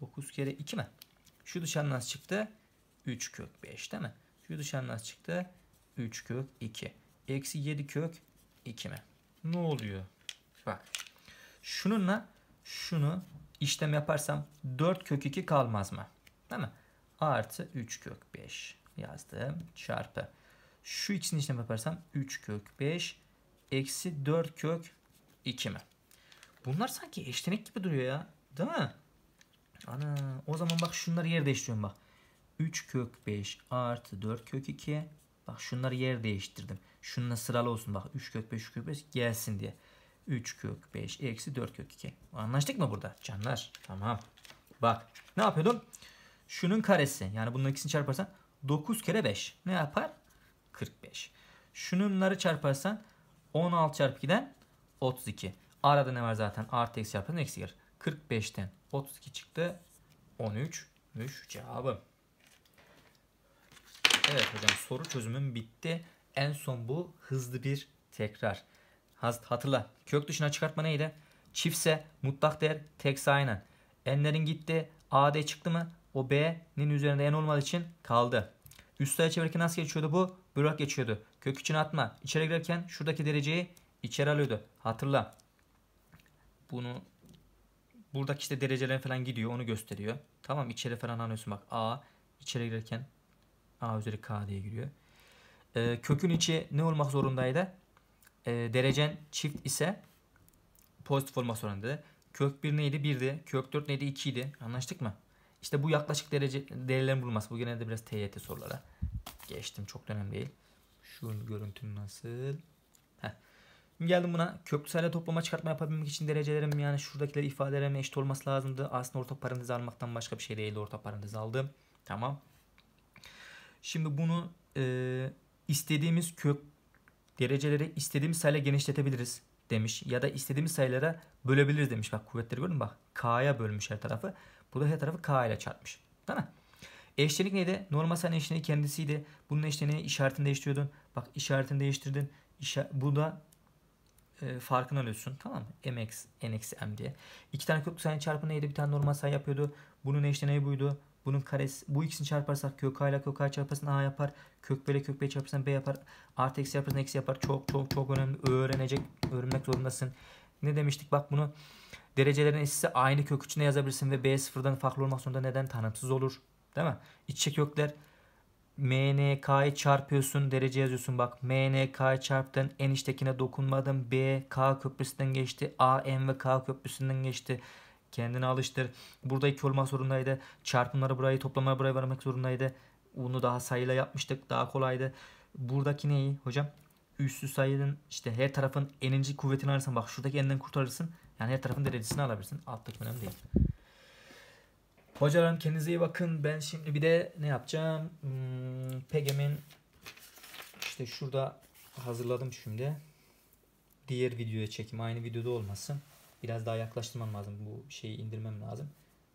9 kere 2 mi? Şu dışarı nasıl çıktı? 3 kök 5 değil mi? Şu dışarı nasıl çıktı? 3 kök 2. Eksi 7 kök 2 mi? Ne oluyor? Bak. Şununla şunu işlem yaparsam 4 kök 2 kalmaz mı? değil mi? Artı 3 kök 5 yazdım. Çarpı. Şu ikisini işlem yaparsam 3 kök 5 eksi 4 kök 2 mi? Bunlar sanki eşlenik gibi duruyor ya. Değil mi? Ana o zaman bak şunları yer değiştiriyorum bak. 3 kök 5 artı 4 kök 2. Bak şunları yer değiştirdim. Şununla sıralı olsun bak. 3 kök 5 3 kök 5 gelsin diye. 3 kök 5 eksi 4 kök 2. Anlaştık mı burada canlar? Tamam. Bak ne yapıyordum? Şunun karesi yani bunun ikisini çarparsan 9 kere 5 ne yapar? 45. Şununları çarparsan 16 çarpı 2'den 32. Arada ne var zaten? Artı eksi çarpı eksi gelir. 45'ten 32 çıktı. 13 13'müş cevabım. Evet hocam soru çözümüm bitti. En son bu hızlı bir tekrar. Hatırla kök dışına çıkartma neydi? Çiftse mutlak değer tek aynen. Enlerin gitti. AD çıktı mı? O B'nin üzerinde N olmadığı için kaldı. Üst aya çevirirken nasıl geçiyordu bu? Bırak geçiyordu. Kök için atma. İçeri girerken şuradaki dereceyi içeri alıyordu. Hatırla. Bunu buradaki işte derecelerin falan gidiyor. Onu gösteriyor. Tamam içeri falan anlıyorsun. Bak A içeri girerken A üzeri K diye giriyor. Ee, kökün içi ne olmak zorundaydı? Ee, derecen çift ise pozitif olmak zorundaydı. Kök 1 neydi? 1'di. Kök 4 neydi? 2 idi. Anlaştık mı? İşte bu yaklaşık derece değerlerin bulunması. Bu genelde biraz TYT sorulara. Geçtim çok önemli değil. Şu görüntüm nasıl? Heh. geldim buna. Köklü sayıda toplama çıkartma yapabilmek için derecelerim yani şuradakileri ifadelerime eşit olması lazımdı. Aslında orta parantez almaktan başka bir şey değildi. Orta parantez aldım. Tamam. Şimdi bunu e, istediğimiz kök dereceleri istediğimiz sayıyla genişletebiliriz demiş. Ya da istediğimiz sayılara bölebiliriz demiş. Bak kuvvetleri gördün mü? bak. K'ya bölmüş her tarafı. Burada her tarafı k ile çarpmış. Değil mi? Eşlenik neydi? Normal sayının eşleniği kendisiydi. Bunun eşleniği işaretini değiştiriyordun. Bak işaretini değiştirdin. İşa bu da e, farkını alıyorsun. Tamam mı? mx, n eksi m diye. İki tane kök sayının çarpımı neydi? Bir tane normal sayı yapıyordu. Bunun eşleniği buydu. Bunun karesi. Bu ikisini çarparsak kök a ile kök a çarparsan a yapar. Kök b ile kök b çarparsan b yapar. Artı eksi yaparsan eksi yapar. Çok çok çok önemli. Öğrenecek. Öğrenmek zorundasın. Ne demiştik? Bak bunu Derecelerin eşitse aynı kök içine yazabilirsin ve B sıfırdan farklı olmak zorunda neden tanımsız olur. Değil mi? İççe kökler MNK'yı çarpıyorsun derece yazıyorsun bak MNK'yı çarptın eniştekine dokunmadın B K köprüsünden geçti A M ve K köprüsünden geçti kendini alıştır burada iki olmak zorundaydı çarpımları burayı toplamları buraya vermek zorundaydı bunu daha sayıyla yapmıştık daha kolaydı buradaki neyi hocam üstü sayının işte her tarafın eninci kuvvetini alırsan bak şuradaki enden kurtarırsın yani her tarafın derecesini alabilirsin. Altlık önemli değil. Hocalarım kendinize iyi bakın. Ben şimdi bir de ne yapacağım? Hmm, Pegem'in işte şurada hazırladım şimdi. Diğer videoya çekim. Aynı videoda olmasın. Biraz daha yaklaştırmam lazım. Bu şeyi indirmem lazım.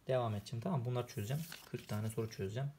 Devam edeceğim. Tamam bunlar çözeceğim. 40 tane soru çözeceğim.